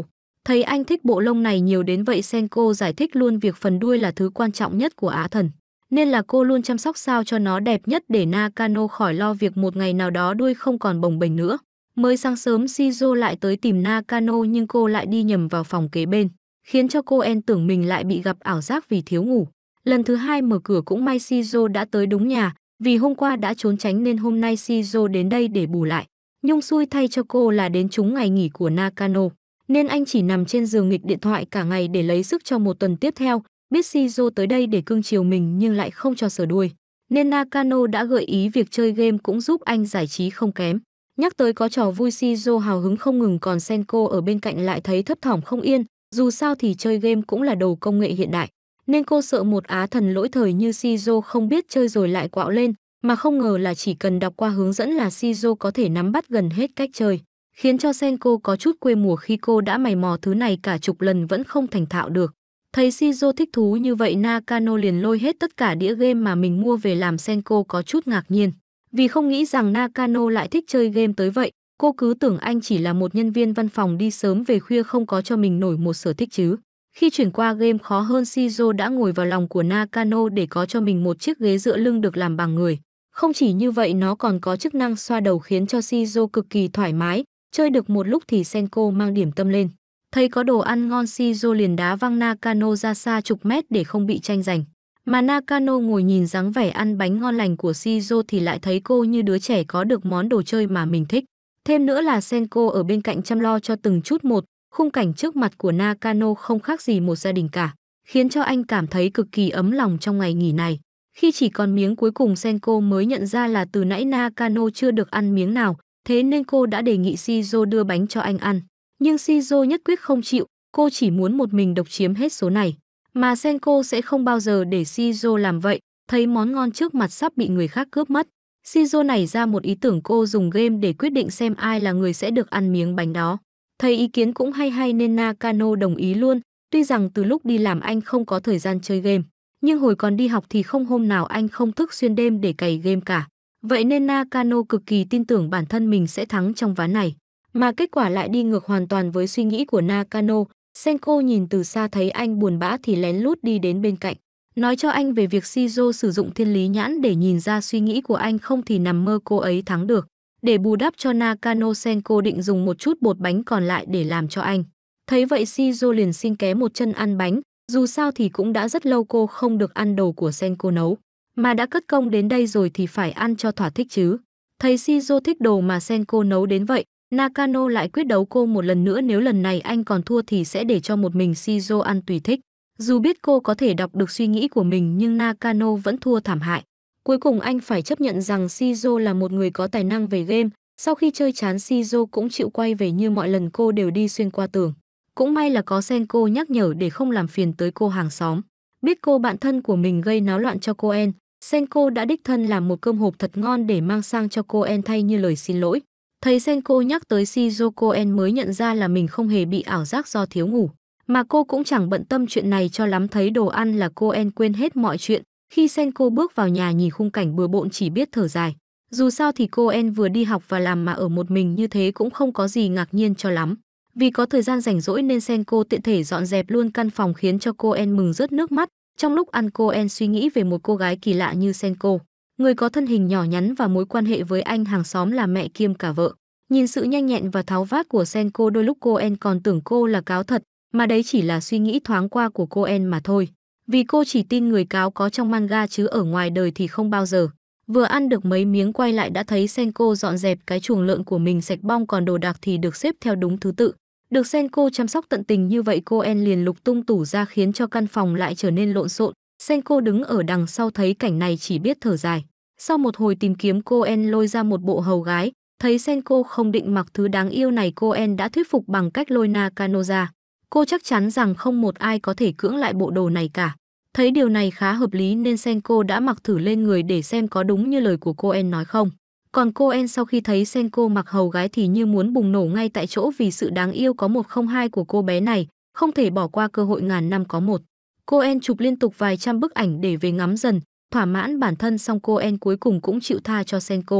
Thấy anh thích bộ lông này nhiều đến vậy Senko giải thích luôn việc phần đuôi là thứ quan trọng nhất của Á Thần. Nên là cô luôn chăm sóc sao cho nó đẹp nhất để Nakano khỏi lo việc một ngày nào đó đuôi không còn bồng bềnh nữa. Mới sáng sớm Shizuo lại tới tìm Nakano nhưng cô lại đi nhầm vào phòng kế bên, khiến cho cô En tưởng mình lại bị gặp ảo giác vì thiếu ngủ. Lần thứ hai mở cửa cũng may Shizuo đã tới đúng nhà, vì hôm qua đã trốn tránh nên hôm nay Shizuo đến đây để bù lại. Nhung xui thay cho cô là đến trúng ngày nghỉ của Nakano, nên anh chỉ nằm trên giường nghịch điện thoại cả ngày để lấy sức cho một tuần tiếp theo. Biết Shizuo tới đây để cưng chiều mình nhưng lại không cho sửa đuôi. Nên Nakano đã gợi ý việc chơi game cũng giúp anh giải trí không kém. Nhắc tới có trò vui Shizuo hào hứng không ngừng còn Senko ở bên cạnh lại thấy thấp thỏm không yên, dù sao thì chơi game cũng là đồ công nghệ hiện đại nên cô sợ một á thần lỗi thời như Shizu không biết chơi rồi lại quạo lên, mà không ngờ là chỉ cần đọc qua hướng dẫn là Shizu có thể nắm bắt gần hết cách chơi, khiến cho Senko có chút quê mùa khi cô đã mày mò thứ này cả chục lần vẫn không thành thạo được. Thấy Shizu thích thú như vậy Nakano liền lôi hết tất cả đĩa game mà mình mua về làm Senko có chút ngạc nhiên. Vì không nghĩ rằng Nakano lại thích chơi game tới vậy, cô cứ tưởng anh chỉ là một nhân viên văn phòng đi sớm về khuya không có cho mình nổi một sở thích chứ. Khi chuyển qua game khó hơn Shizuo đã ngồi vào lòng của Nakano để có cho mình một chiếc ghế dựa lưng được làm bằng người. Không chỉ như vậy nó còn có chức năng xoa đầu khiến cho Shizuo cực kỳ thoải mái, chơi được một lúc thì Senko mang điểm tâm lên. Thấy có đồ ăn ngon Shizuo liền đá văng Nakano ra xa chục mét để không bị tranh giành. Mà Nakano ngồi nhìn dáng vẻ ăn bánh ngon lành của Shizuo thì lại thấy cô như đứa trẻ có được món đồ chơi mà mình thích. Thêm nữa là Senko ở bên cạnh chăm lo cho từng chút một, khung cảnh trước mặt của Nakano không khác gì một gia đình cả, khiến cho anh cảm thấy cực kỳ ấm lòng trong ngày nghỉ này. Khi chỉ còn miếng cuối cùng Senko mới nhận ra là từ nãy Nakano chưa được ăn miếng nào, thế nên cô đã đề nghị Shizuo đưa bánh cho anh ăn. Nhưng Shizuo nhất quyết không chịu, cô chỉ muốn một mình độc chiếm hết số này. Mà Senko sẽ không bao giờ để Shizuo làm vậy, thấy món ngon trước mặt sắp bị người khác cướp mất. Shizuo nảy ra một ý tưởng cô dùng game để quyết định xem ai là người sẽ được ăn miếng bánh đó. Thấy ý kiến cũng hay hay nên Nakano đồng ý luôn, tuy rằng từ lúc đi làm anh không có thời gian chơi game, nhưng hồi còn đi học thì không hôm nào anh không thức xuyên đêm để cày game cả. Vậy nên Nakano cực kỳ tin tưởng bản thân mình sẽ thắng trong ván này. Mà kết quả lại đi ngược hoàn toàn với suy nghĩ của Nakano, Senko nhìn từ xa thấy anh buồn bã thì lén lút đi đến bên cạnh. Nói cho anh về việc Shizuo sử dụng thiên lý nhãn để nhìn ra suy nghĩ của anh không thì nằm mơ cô ấy thắng được. Để bù đắp cho Nakano Senko định dùng một chút bột bánh còn lại để làm cho anh. Thấy vậy Shizu liền xin ké một chân ăn bánh, dù sao thì cũng đã rất lâu cô không được ăn đồ của Senko nấu. Mà đã cất công đến đây rồi thì phải ăn cho thỏa thích chứ. Thấy Shizu thích đồ mà Senko nấu đến vậy, Nakano lại quyết đấu cô một lần nữa nếu lần này anh còn thua thì sẽ để cho một mình Shizu ăn tùy thích. Dù biết cô có thể đọc được suy nghĩ của mình nhưng Nakano vẫn thua thảm hại. Cuối cùng anh phải chấp nhận rằng Shizu là một người có tài năng về game, sau khi chơi chán Shizu cũng chịu quay về như mọi lần cô đều đi xuyên qua tường. Cũng may là có Senko nhắc nhở để không làm phiền tới cô hàng xóm. Biết cô bạn thân của mình gây náo loạn cho cô En, Senko đã đích thân làm một cơm hộp thật ngon để mang sang cho cô En thay như lời xin lỗi. Thấy Senko nhắc tới Shizu cô En mới nhận ra là mình không hề bị ảo giác do thiếu ngủ. Mà cô cũng chẳng bận tâm chuyện này cho lắm thấy đồ ăn là cô En quên hết mọi chuyện, khi Senko bước vào nhà nhìn khung cảnh bừa bộn chỉ biết thở dài. Dù sao thì cô En vừa đi học và làm mà ở một mình như thế cũng không có gì ngạc nhiên cho lắm. Vì có thời gian rảnh rỗi nên Senko tiện thể dọn dẹp luôn căn phòng khiến cho cô En mừng rớt nước mắt. Trong lúc ăn cô En suy nghĩ về một cô gái kỳ lạ như Senko, người có thân hình nhỏ nhắn và mối quan hệ với anh hàng xóm là mẹ kiêm cả vợ. Nhìn sự nhanh nhẹn và tháo vát của Senko đôi lúc cô En còn tưởng cô là cáo thật, mà đấy chỉ là suy nghĩ thoáng qua của cô En mà thôi vì cô chỉ tin người cáo có trong manga chứ ở ngoài đời thì không bao giờ. Vừa ăn được mấy miếng quay lại đã thấy Senko dọn dẹp cái chuồng lợn của mình sạch bong còn đồ đạc thì được xếp theo đúng thứ tự. Được Senko chăm sóc tận tình như vậy cô En liền lục tung tủ ra khiến cho căn phòng lại trở nên lộn xộn. Senko đứng ở đằng sau thấy cảnh này chỉ biết thở dài. Sau một hồi tìm kiếm cô En lôi ra một bộ hầu gái, thấy Senko không định mặc thứ đáng yêu này cô En đã thuyết phục bằng cách lôi Nakano ra. Cô chắc chắn rằng không một ai có thể cưỡng lại bộ đồ này cả. Thấy điều này khá hợp lý nên Senko đã mặc thử lên người để xem có đúng như lời của cô En nói không. Còn cô En sau khi thấy Senko mặc hầu gái thì như muốn bùng nổ ngay tại chỗ vì sự đáng yêu có một không hai của cô bé này, không thể bỏ qua cơ hội ngàn năm có một. Cô En chụp liên tục vài trăm bức ảnh để về ngắm dần, thỏa mãn bản thân xong cô En cuối cùng cũng chịu tha cho Senko.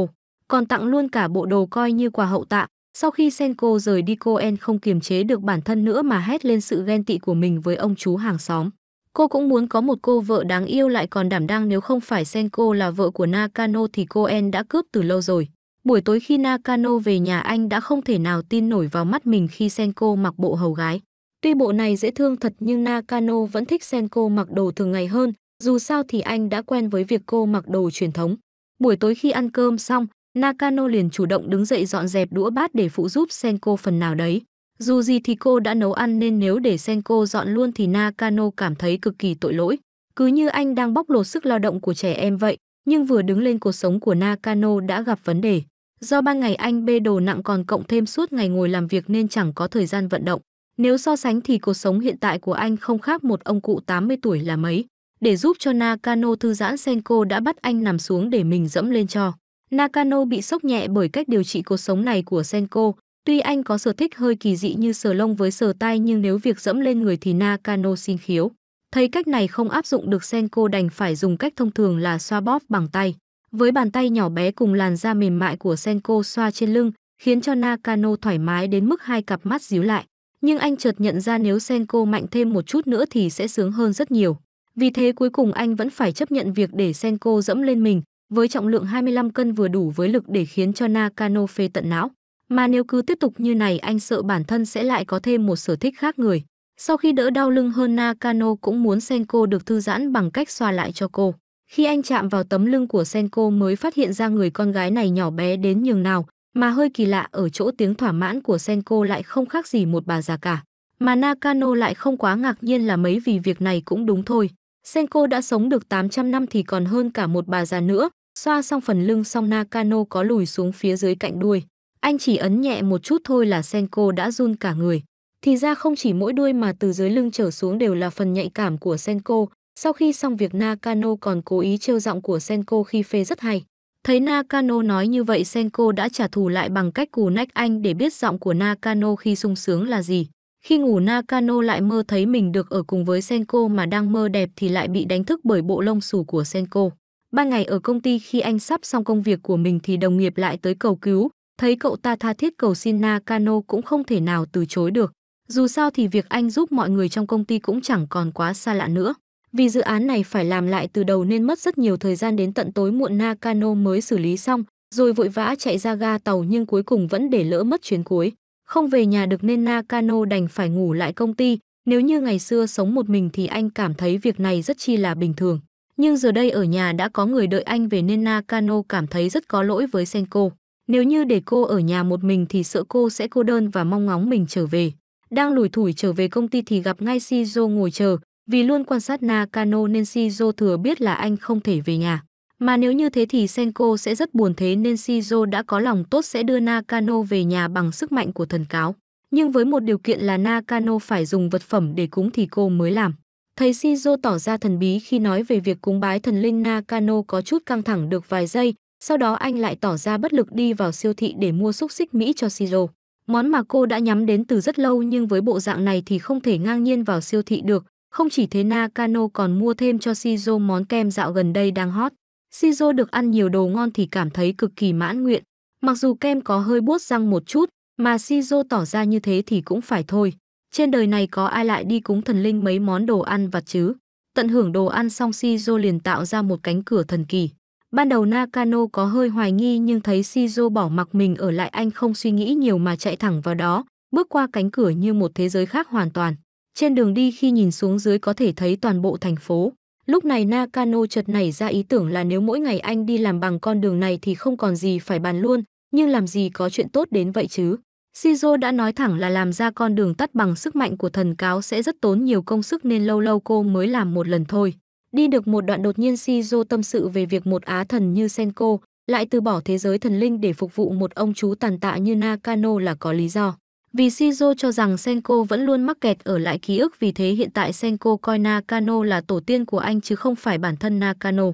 Còn tặng luôn cả bộ đồ coi như quà hậu tạ, sau khi Senko rời đi cô En không kiềm chế được bản thân nữa mà hét lên sự ghen tị của mình với ông chú hàng xóm. Cô cũng muốn có một cô vợ đáng yêu lại còn đảm đang nếu không phải Senko là vợ của Nakano thì cô En đã cướp từ lâu rồi. Buổi tối khi Nakano về nhà anh đã không thể nào tin nổi vào mắt mình khi Senko mặc bộ hầu gái. Tuy bộ này dễ thương thật nhưng Nakano vẫn thích Senko mặc đồ thường ngày hơn, dù sao thì anh đã quen với việc cô mặc đồ truyền thống. Buổi tối khi ăn cơm xong, Nakano liền chủ động đứng dậy dọn dẹp đũa bát để phụ giúp Senko phần nào đấy. Dù gì thì cô đã nấu ăn nên nếu để Senko dọn luôn thì Nakano cảm thấy cực kỳ tội lỗi. Cứ như anh đang bóc lột sức lao động của trẻ em vậy, nhưng vừa đứng lên cuộc sống của Nakano đã gặp vấn đề. Do ban ngày anh bê đồ nặng còn cộng thêm suốt ngày ngồi làm việc nên chẳng có thời gian vận động. Nếu so sánh thì cuộc sống hiện tại của anh không khác một ông cụ 80 tuổi là mấy. Để giúp cho Nakano thư giãn Senko đã bắt anh nằm xuống để mình dẫm lên cho. Nakano bị sốc nhẹ bởi cách điều trị cuộc sống này của Senko. Tuy anh có sở thích hơi kỳ dị như sờ lông với sờ tay nhưng nếu việc dẫm lên người thì Nakano xin khiếu. Thấy cách này không áp dụng được Senko đành phải dùng cách thông thường là xoa bóp bằng tay. Với bàn tay nhỏ bé cùng làn da mềm mại của Senko xoa trên lưng, khiến cho Nakano thoải mái đến mức hai cặp mắt díu lại. Nhưng anh chợt nhận ra nếu Senko mạnh thêm một chút nữa thì sẽ sướng hơn rất nhiều. Vì thế cuối cùng anh vẫn phải chấp nhận việc để Senko dẫm lên mình, với trọng lượng 25 cân vừa đủ với lực để khiến cho Nakano phê tận não. Mà nếu cứ tiếp tục như này anh sợ bản thân sẽ lại có thêm một sở thích khác người. Sau khi đỡ đau lưng hơn Nakano cũng muốn Senko được thư giãn bằng cách xoa lại cho cô. Khi anh chạm vào tấm lưng của Senko mới phát hiện ra người con gái này nhỏ bé đến nhường nào, mà hơi kỳ lạ ở chỗ tiếng thỏa mãn của Senko lại không khác gì một bà già cả. Mà Nakano lại không quá ngạc nhiên là mấy vì việc này cũng đúng thôi. Senko đã sống được 800 năm thì còn hơn cả một bà già nữa, Xoa xong phần lưng xong Nakano có lùi xuống phía dưới cạnh đuôi. Anh chỉ ấn nhẹ một chút thôi là Senko đã run cả người. Thì ra không chỉ mỗi đuôi mà từ dưới lưng trở xuống đều là phần nhạy cảm của Senko. Sau khi xong việc Nakano còn cố ý trêu giọng của Senko khi phê rất hay. Thấy Nakano nói như vậy Senko đã trả thù lại bằng cách cù nách anh để biết giọng của Nakano khi sung sướng là gì. Khi ngủ Nakano lại mơ thấy mình được ở cùng với Senko mà đang mơ đẹp thì lại bị đánh thức bởi bộ lông xù của Senko. Ban ngày ở công ty khi anh sắp xong công việc của mình thì đồng nghiệp lại tới cầu cứu, thấy cậu ta tha thiết cầu xin Nakano cũng không thể nào từ chối được. Dù sao thì việc anh giúp mọi người trong công ty cũng chẳng còn quá xa lạ nữa. Vì dự án này phải làm lại từ đầu nên mất rất nhiều thời gian đến tận tối muộn Nakano mới xử lý xong, rồi vội vã chạy ra ga tàu nhưng cuối cùng vẫn để lỡ mất chuyến cuối. Không về nhà được nên Nakano đành phải ngủ lại công ty, nếu như ngày xưa sống một mình thì anh cảm thấy việc này rất chi là bình thường. Nhưng giờ đây ở nhà đã có người đợi anh về nên Nakano cảm thấy rất có lỗi với Senko. Nếu như để cô ở nhà một mình thì sợ cô sẽ cô đơn và mong ngóng mình trở về. Đang lủi thủi trở về công ty thì gặp ngay Shizuo ngồi chờ, vì luôn quan sát Nakano nên Shizuo thừa biết là anh không thể về nhà. Mà nếu như thế thì Senko sẽ rất buồn thế nên Shizuo đã có lòng tốt sẽ đưa Nakano về nhà bằng sức mạnh của thần cáo. Nhưng với một điều kiện là Nakano phải dùng vật phẩm để cúng thì cô mới làm. Thầy Shizu tỏ ra thần bí khi nói về việc cúng bái thần linh Nakano có chút căng thẳng được vài giây, sau đó anh lại tỏ ra bất lực đi vào siêu thị để mua xúc xích Mỹ cho Shizu. Món mà cô đã nhắm đến từ rất lâu nhưng với bộ dạng này thì không thể ngang nhiên vào siêu thị được. Không chỉ thế Nakano còn mua thêm cho Shizu món kem dạo gần đây đang hot. Shizu được ăn nhiều đồ ngon thì cảm thấy cực kỳ mãn nguyện. Mặc dù kem có hơi buốt răng một chút, mà Shizu tỏ ra như thế thì cũng phải thôi. Trên đời này có ai lại đi cúng thần linh mấy món đồ ăn vặt chứ? Tận hưởng đồ ăn xong Shizo liền tạo ra một cánh cửa thần kỳ. Ban đầu Nakano có hơi hoài nghi nhưng thấy Shizo bỏ mặc mình ở lại anh không suy nghĩ nhiều mà chạy thẳng vào đó, bước qua cánh cửa như một thế giới khác hoàn toàn. Trên đường đi khi nhìn xuống dưới có thể thấy toàn bộ thành phố. Lúc này Nakano chợt nảy ra ý tưởng là nếu mỗi ngày anh đi làm bằng con đường này thì không còn gì phải bàn luôn, nhưng làm gì có chuyện tốt đến vậy chứ. Shizu đã nói thẳng là làm ra con đường tắt bằng sức mạnh của thần cáo sẽ rất tốn nhiều công sức nên lâu lâu cô mới làm một lần thôi. Đi được một đoạn đột nhiên Shizu tâm sự về việc một á thần như Senko lại từ bỏ thế giới thần linh để phục vụ một ông chú tàn tạ như Nakano là có lý do. Vì Shizu cho rằng Senko vẫn luôn mắc kẹt ở lại ký ức vì thế hiện tại Senko coi Nakano là tổ tiên của anh chứ không phải bản thân Nakano.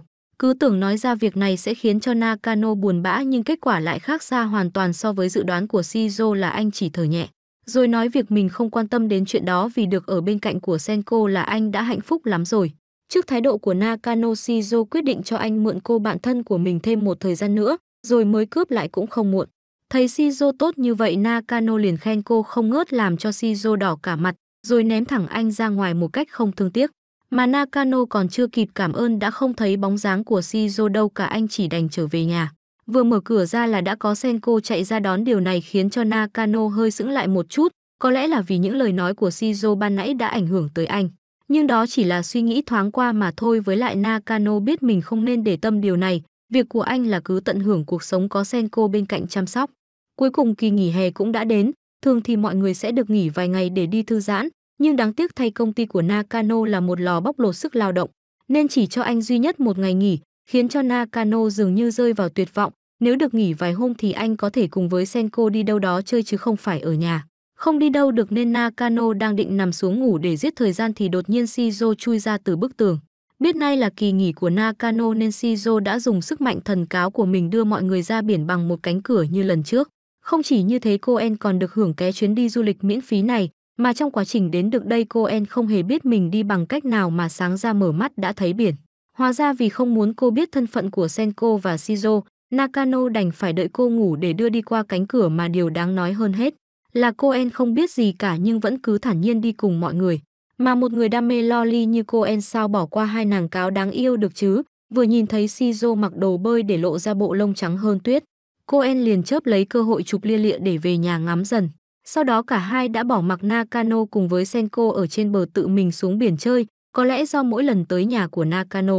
Cứ tưởng nói ra việc này sẽ khiến cho Nakano buồn bã nhưng kết quả lại khác xa hoàn toàn so với dự đoán của Shizo là anh chỉ thở nhẹ. Rồi nói việc mình không quan tâm đến chuyện đó vì được ở bên cạnh của Senko là anh đã hạnh phúc lắm rồi. Trước thái độ của Nakano Shizo quyết định cho anh mượn cô bạn thân của mình thêm một thời gian nữa, rồi mới cướp lại cũng không muộn. Thấy Shizo tốt như vậy Nakano liền khen cô không ngớt làm cho Shizo đỏ cả mặt, rồi ném thẳng anh ra ngoài một cách không thương tiếc. Mà Nakano còn chưa kịp cảm ơn đã không thấy bóng dáng của Shizuo đâu cả anh chỉ đành trở về nhà. Vừa mở cửa ra là đã có Senko chạy ra đón điều này khiến cho Nakano hơi sững lại một chút, có lẽ là vì những lời nói của Shizuo ban nãy đã ảnh hưởng tới anh. Nhưng đó chỉ là suy nghĩ thoáng qua mà thôi với lại Nakano biết mình không nên để tâm điều này, việc của anh là cứ tận hưởng cuộc sống có Senko bên cạnh chăm sóc. Cuối cùng kỳ nghỉ hè cũng đã đến, thường thì mọi người sẽ được nghỉ vài ngày để đi thư giãn, nhưng đáng tiếc thay công ty của Nakano là một lò bóc lột sức lao động, nên chỉ cho anh duy nhất một ngày nghỉ, khiến cho Nakano dường như rơi vào tuyệt vọng, nếu được nghỉ vài hôm thì anh có thể cùng với Senko đi đâu đó chơi chứ không phải ở nhà. Không đi đâu được nên Nakano đang định nằm xuống ngủ để giết thời gian thì đột nhiên Shizuo chui ra từ bức tường. Biết nay là kỳ nghỉ của Nakano nên Shizuo đã dùng sức mạnh thần cáo của mình đưa mọi người ra biển bằng một cánh cửa như lần trước. Không chỉ như thế cô En còn được hưởng cái chuyến đi du lịch miễn phí này, mà trong quá trình đến được đây cô En không hề biết mình đi bằng cách nào mà sáng ra mở mắt đã thấy biển. Hóa ra vì không muốn cô biết thân phận của Senko và Shizuo, Nakano đành phải đợi cô ngủ để đưa đi qua cánh cửa mà điều đáng nói hơn hết là cô En không biết gì cả nhưng vẫn cứ thản nhiên đi cùng mọi người. Mà một người đam mê loli như cô En sao bỏ qua hai nàng cáo đáng yêu được chứ, vừa nhìn thấy Shizuo mặc đồ bơi để lộ ra bộ lông trắng hơn tuyết. Cô En liền chớp lấy cơ hội chụp lia lịa để về nhà ngắm dần. Sau đó cả hai đã bỏ mặc Nakano cùng với Senko ở trên bờ tự mình xuống biển chơi, có lẽ do mỗi lần tới nhà của Nakano,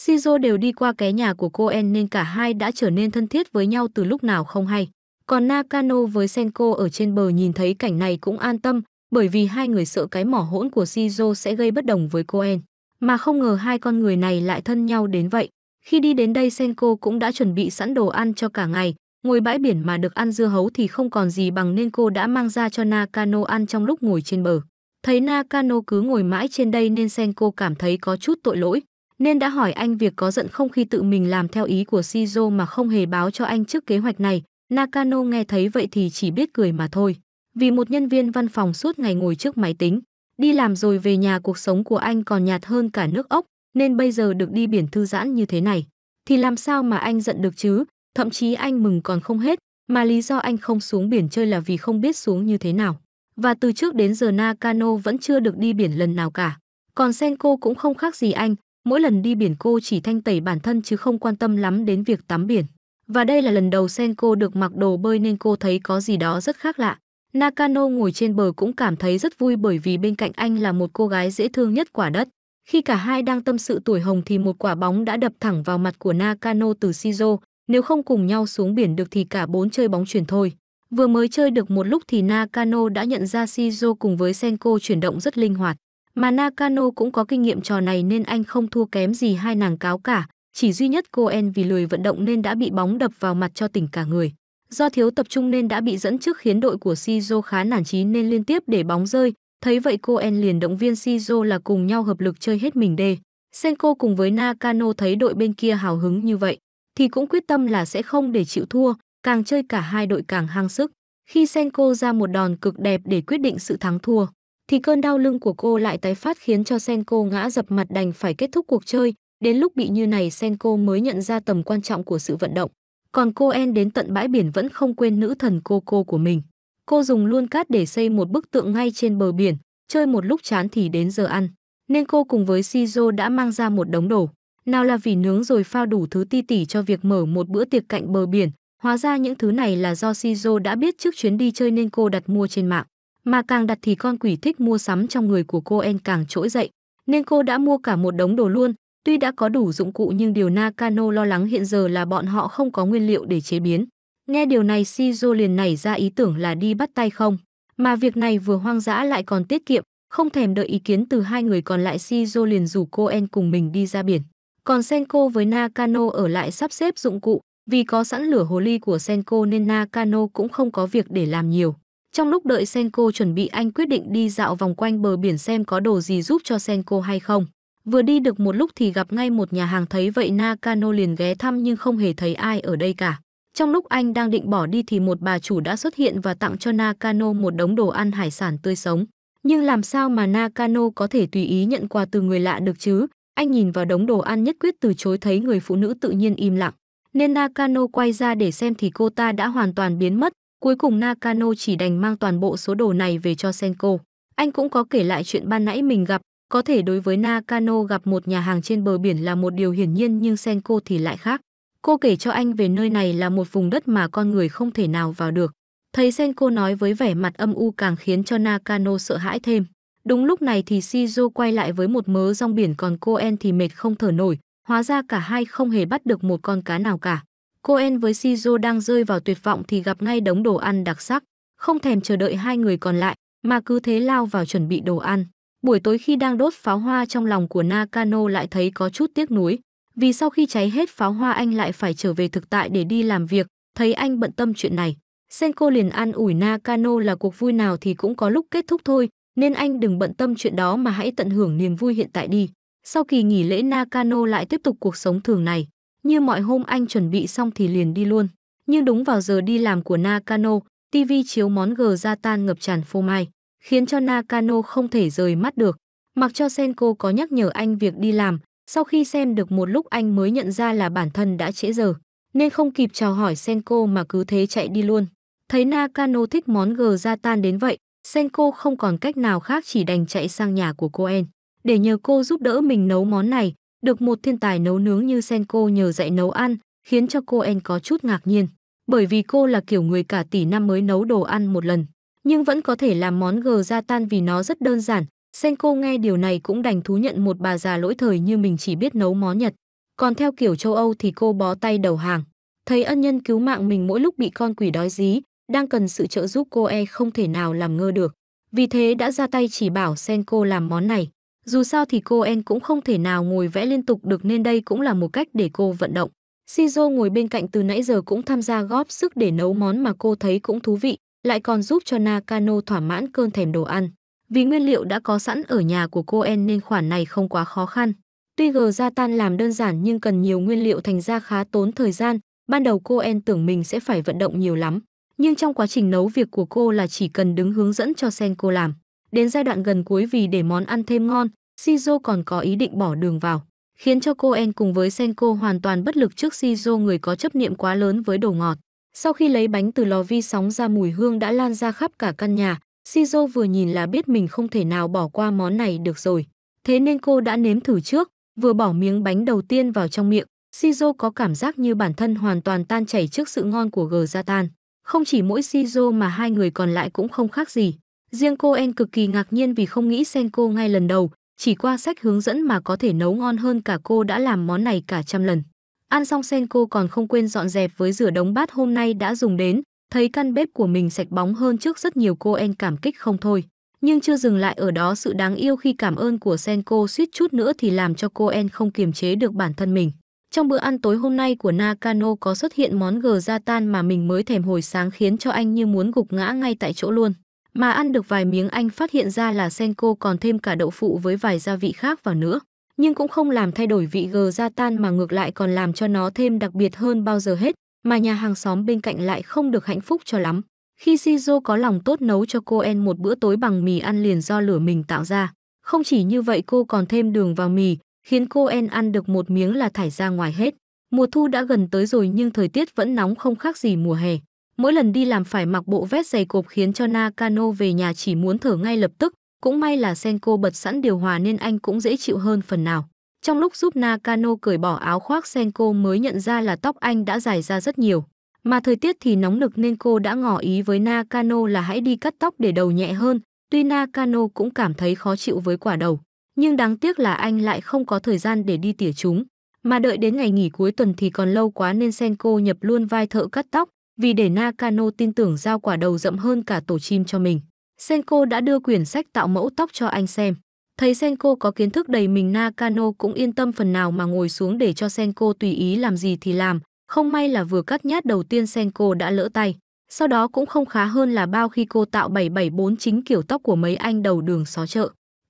Shizuo đều đi qua cái nhà của cô En nên cả hai đã trở nên thân thiết với nhau từ lúc nào không hay. Còn Nakano với Senko ở trên bờ nhìn thấy cảnh này cũng an tâm, bởi vì hai người sợ cái mỏ hỗn của Shizuo sẽ gây bất đồng với cô En. Mà không ngờ hai con người này lại thân nhau đến vậy. Khi đi đến đây Senko cũng đã chuẩn bị sẵn đồ ăn cho cả ngày, Ngồi bãi biển mà được ăn dưa hấu thì không còn gì bằng nên cô đã mang ra cho Nakano ăn trong lúc ngồi trên bờ. Thấy Nakano cứ ngồi mãi trên đây nên Senko cảm thấy có chút tội lỗi, nên đã hỏi anh việc có giận không khi tự mình làm theo ý của Shizuo mà không hề báo cho anh trước kế hoạch này. Nakano nghe thấy vậy thì chỉ biết cười mà thôi. Vì một nhân viên văn phòng suốt ngày ngồi trước máy tính, đi làm rồi về nhà cuộc sống của anh còn nhạt hơn cả nước ốc, nên bây giờ được đi biển thư giãn như thế này. Thì làm sao mà anh giận được chứ, Thậm chí anh mừng còn không hết, mà lý do anh không xuống biển chơi là vì không biết xuống như thế nào. Và từ trước đến giờ Nakano vẫn chưa được đi biển lần nào cả. Còn Senko cũng không khác gì anh, mỗi lần đi biển cô chỉ thanh tẩy bản thân chứ không quan tâm lắm đến việc tắm biển. Và đây là lần đầu Senko được mặc đồ bơi nên cô thấy có gì đó rất khác lạ. Nakano ngồi trên bờ cũng cảm thấy rất vui bởi vì bên cạnh anh là một cô gái dễ thương nhất quả đất. Khi cả hai đang tâm sự tuổi hồng thì một quả bóng đã đập thẳng vào mặt của Nakano từ Shizo, nếu không cùng nhau xuống biển được thì cả bốn chơi bóng chuyển thôi. Vừa mới chơi được một lúc thì Nakano đã nhận ra Shizuo cùng với Senko chuyển động rất linh hoạt. Mà Nakano cũng có kinh nghiệm trò này nên anh không thua kém gì hai nàng cáo cả. Chỉ duy nhất cô En vì lười vận động nên đã bị bóng đập vào mặt cho tỉnh cả người. Do thiếu tập trung nên đã bị dẫn trước khiến đội của Shizuo khá nản trí nên liên tiếp để bóng rơi. Thấy vậy cô En liền động viên Shizuo là cùng nhau hợp lực chơi hết mình đê. Senko cùng với Nakano thấy đội bên kia hào hứng như vậy, thì cũng quyết tâm là sẽ không để chịu thua, càng chơi cả hai đội càng hăng sức. Khi Senko ra một đòn cực đẹp để quyết định sự thắng thua, thì cơn đau lưng của cô lại tái phát khiến cho Senko ngã dập mặt đành phải kết thúc cuộc chơi. Đến lúc bị như này Senko mới nhận ra tầm quan trọng của sự vận động. Còn cô En đến tận bãi biển vẫn không quên nữ thần cô cô của mình. Cô dùng luôn cát để xây một bức tượng ngay trên bờ biển, chơi một lúc chán thì đến giờ ăn. Nên cô cùng với Shizo đã mang ra một đống đồ nào là vỉ nướng rồi pha đủ thứ ti tỉ cho việc mở một bữa tiệc cạnh bờ biển. Hóa ra những thứ này là do Shizo đã biết trước chuyến đi chơi nên cô đặt mua trên mạng. Mà càng đặt thì con quỷ thích mua sắm trong người của cô En càng trỗi dậy, nên cô đã mua cả một đống đồ luôn. Tuy đã có đủ dụng cụ nhưng điều Nakano lo lắng hiện giờ là bọn họ không có nguyên liệu để chế biến. Nghe điều này Shizu liền nảy ra ý tưởng là đi bắt tay không. Mà việc này vừa hoang dã lại còn tiết kiệm, không thèm đợi ý kiến từ hai người còn lại Shizu liền rủ cô En cùng mình đi ra biển. Còn Senko với Nakano ở lại sắp xếp dụng cụ, vì có sẵn lửa hồ ly của Senko nên Nakano cũng không có việc để làm nhiều. Trong lúc đợi Senko chuẩn bị anh quyết định đi dạo vòng quanh bờ biển xem có đồ gì giúp cho Senko hay không. Vừa đi được một lúc thì gặp ngay một nhà hàng thấy vậy Nakano liền ghé thăm nhưng không hề thấy ai ở đây cả. Trong lúc anh đang định bỏ đi thì một bà chủ đã xuất hiện và tặng cho Nakano một đống đồ ăn hải sản tươi sống. Nhưng làm sao mà Nakano có thể tùy ý nhận quà từ người lạ được chứ? Anh nhìn vào đống đồ ăn nhất quyết từ chối thấy người phụ nữ tự nhiên im lặng. Nên Nakano quay ra để xem thì cô ta đã hoàn toàn biến mất. Cuối cùng Nakano chỉ đành mang toàn bộ số đồ này về cho Senko. Anh cũng có kể lại chuyện ban nãy mình gặp. Có thể đối với Nakano gặp một nhà hàng trên bờ biển là một điều hiển nhiên nhưng Senko thì lại khác. Cô kể cho anh về nơi này là một vùng đất mà con người không thể nào vào được. Thấy Senko nói với vẻ mặt âm u càng khiến cho Nakano sợ hãi thêm. Đúng lúc này thì Shizu quay lại với một mớ rong biển còn cô En thì mệt không thở nổi, hóa ra cả hai không hề bắt được một con cá nào cả. Cô En với Shizu đang rơi vào tuyệt vọng thì gặp ngay đống đồ ăn đặc sắc, không thèm chờ đợi hai người còn lại mà cứ thế lao vào chuẩn bị đồ ăn. Buổi tối khi đang đốt pháo hoa trong lòng của Nakano lại thấy có chút tiếc nuối, vì sau khi cháy hết pháo hoa anh lại phải trở về thực tại để đi làm việc, thấy anh bận tâm chuyện này. Senko liền an ủi Nakano là cuộc vui nào thì cũng có lúc kết thúc thôi, nên anh đừng bận tâm chuyện đó mà hãy tận hưởng niềm vui hiện tại đi. Sau kỳ nghỉ lễ Nakano lại tiếp tục cuộc sống thường này. Như mọi hôm anh chuẩn bị xong thì liền đi luôn. Nhưng đúng vào giờ đi làm của Nakano, TV chiếu món gờ gia tan ngập tràn phô mai, khiến cho Nakano không thể rời mắt được. Mặc cho Senko có nhắc nhở anh việc đi làm, sau khi xem được một lúc anh mới nhận ra là bản thân đã trễ giờ, nên không kịp chào hỏi Senko mà cứ thế chạy đi luôn. Thấy Nakano thích món gờ gia tan đến vậy, Senko không còn cách nào khác chỉ đành chạy sang nhà của cô En để nhờ cô giúp đỡ mình nấu món này. Được một thiên tài nấu nướng như Senko nhờ dạy nấu ăn, khiến cho cô En có chút ngạc nhiên. Bởi vì cô là kiểu người cả tỷ năm mới nấu đồ ăn một lần, nhưng vẫn có thể làm món gờ ra tan vì nó rất đơn giản. Senko nghe điều này cũng đành thú nhận một bà già lỗi thời như mình chỉ biết nấu món Nhật. Còn theo kiểu châu Âu thì cô bó tay đầu hàng. Thấy ân nhân cứu mạng mình mỗi lúc bị con quỷ đói dí, đang cần sự trợ giúp cô e không thể nào làm ngơ được. Vì thế đã ra tay chỉ bảo Sen cô làm món này. Dù sao thì cô En cũng không thể nào ngồi vẽ liên tục được nên đây cũng là một cách để cô vận động. shizuo ngồi bên cạnh từ nãy giờ cũng tham gia góp sức để nấu món mà cô thấy cũng thú vị, lại còn giúp cho Nakano thỏa mãn cơn thèm đồ ăn. Vì nguyên liệu đã có sẵn ở nhà của cô En nên khoản này không quá khó khăn. Tuy gờ gia tan làm đơn giản nhưng cần nhiều nguyên liệu thành ra khá tốn thời gian, ban đầu cô En tưởng mình sẽ phải vận động nhiều lắm nhưng trong quá trình nấu việc của cô là chỉ cần đứng hướng dẫn cho sen cô làm. Đến giai đoạn gần cuối vì để món ăn thêm ngon, Shizo còn có ý định bỏ đường vào, khiến cho cô En cùng với Senko hoàn toàn bất lực trước Shizo người có chấp niệm quá lớn với đồ ngọt. Sau khi lấy bánh từ lò vi sóng ra mùi hương đã lan ra khắp cả căn nhà, Shizo vừa nhìn là biết mình không thể nào bỏ qua món này được rồi. Thế nên cô đã nếm thử trước, vừa bỏ miếng bánh đầu tiên vào trong miệng, Shizo có cảm giác như bản thân hoàn toàn tan chảy trước sự ngon của gờ gia tan. Không chỉ mỗi Shizuo mà hai người còn lại cũng không khác gì. Riêng cô En cực kỳ ngạc nhiên vì không nghĩ Senko ngay lần đầu, chỉ qua sách hướng dẫn mà có thể nấu ngon hơn cả cô đã làm món này cả trăm lần. Ăn xong Senko còn không quên dọn dẹp với rửa đống bát hôm nay đã dùng đến, thấy căn bếp của mình sạch bóng hơn trước rất nhiều cô En cảm kích không thôi. Nhưng chưa dừng lại ở đó sự đáng yêu khi cảm ơn của Senko suýt chút nữa thì làm cho cô En không kiềm chế được bản thân mình. Trong bữa ăn tối hôm nay của Nakano có xuất hiện món gờ gia tan mà mình mới thèm hồi sáng khiến cho anh như muốn gục ngã ngay tại chỗ luôn. Mà ăn được vài miếng anh phát hiện ra là Senko còn thêm cả đậu phụ với vài gia vị khác vào nữa. Nhưng cũng không làm thay đổi vị gờ gia tan mà ngược lại còn làm cho nó thêm đặc biệt hơn bao giờ hết, mà nhà hàng xóm bên cạnh lại không được hạnh phúc cho lắm. Khi Shizu có lòng tốt nấu cho cô En một bữa tối bằng mì ăn liền do lửa mình tạo ra. Không chỉ như vậy cô còn thêm đường vào mì, khiến cô En ăn được một miếng là thải ra ngoài hết. Mùa thu đã gần tới rồi nhưng thời tiết vẫn nóng không khác gì mùa hè. Mỗi lần đi làm phải mặc bộ vest dày cộp khiến cho Nakano về nhà chỉ muốn thở ngay lập tức. Cũng may là Senko bật sẵn điều hòa nên anh cũng dễ chịu hơn phần nào. Trong lúc giúp Nakano cởi bỏ áo khoác Senko mới nhận ra là tóc anh đã dài ra rất nhiều. Mà thời tiết thì nóng nực nên cô đã ngỏ ý với Nakano là hãy đi cắt tóc để đầu nhẹ hơn. Tuy Nakano cũng cảm thấy khó chịu với quả đầu nhưng đáng tiếc là anh lại không có thời gian để đi tỉa chúng, mà đợi đến ngày nghỉ cuối tuần thì còn lâu quá nên Senko nhập luôn vai thợ cắt tóc, vì để Nakano tin tưởng giao quả đầu rậm hơn cả tổ chim cho mình. Senko đã đưa quyển sách tạo mẫu tóc cho anh xem. Thấy Senko có kiến thức đầy mình Nakano cũng yên tâm phần nào mà ngồi xuống để cho Senko tùy ý làm gì thì làm. Không may là vừa cắt nhát đầu tiên Senko đã lỡ tay. Sau đó cũng không khá hơn là bao khi cô tạo 774 chính kiểu tóc của mấy anh đầu đường xó chợ.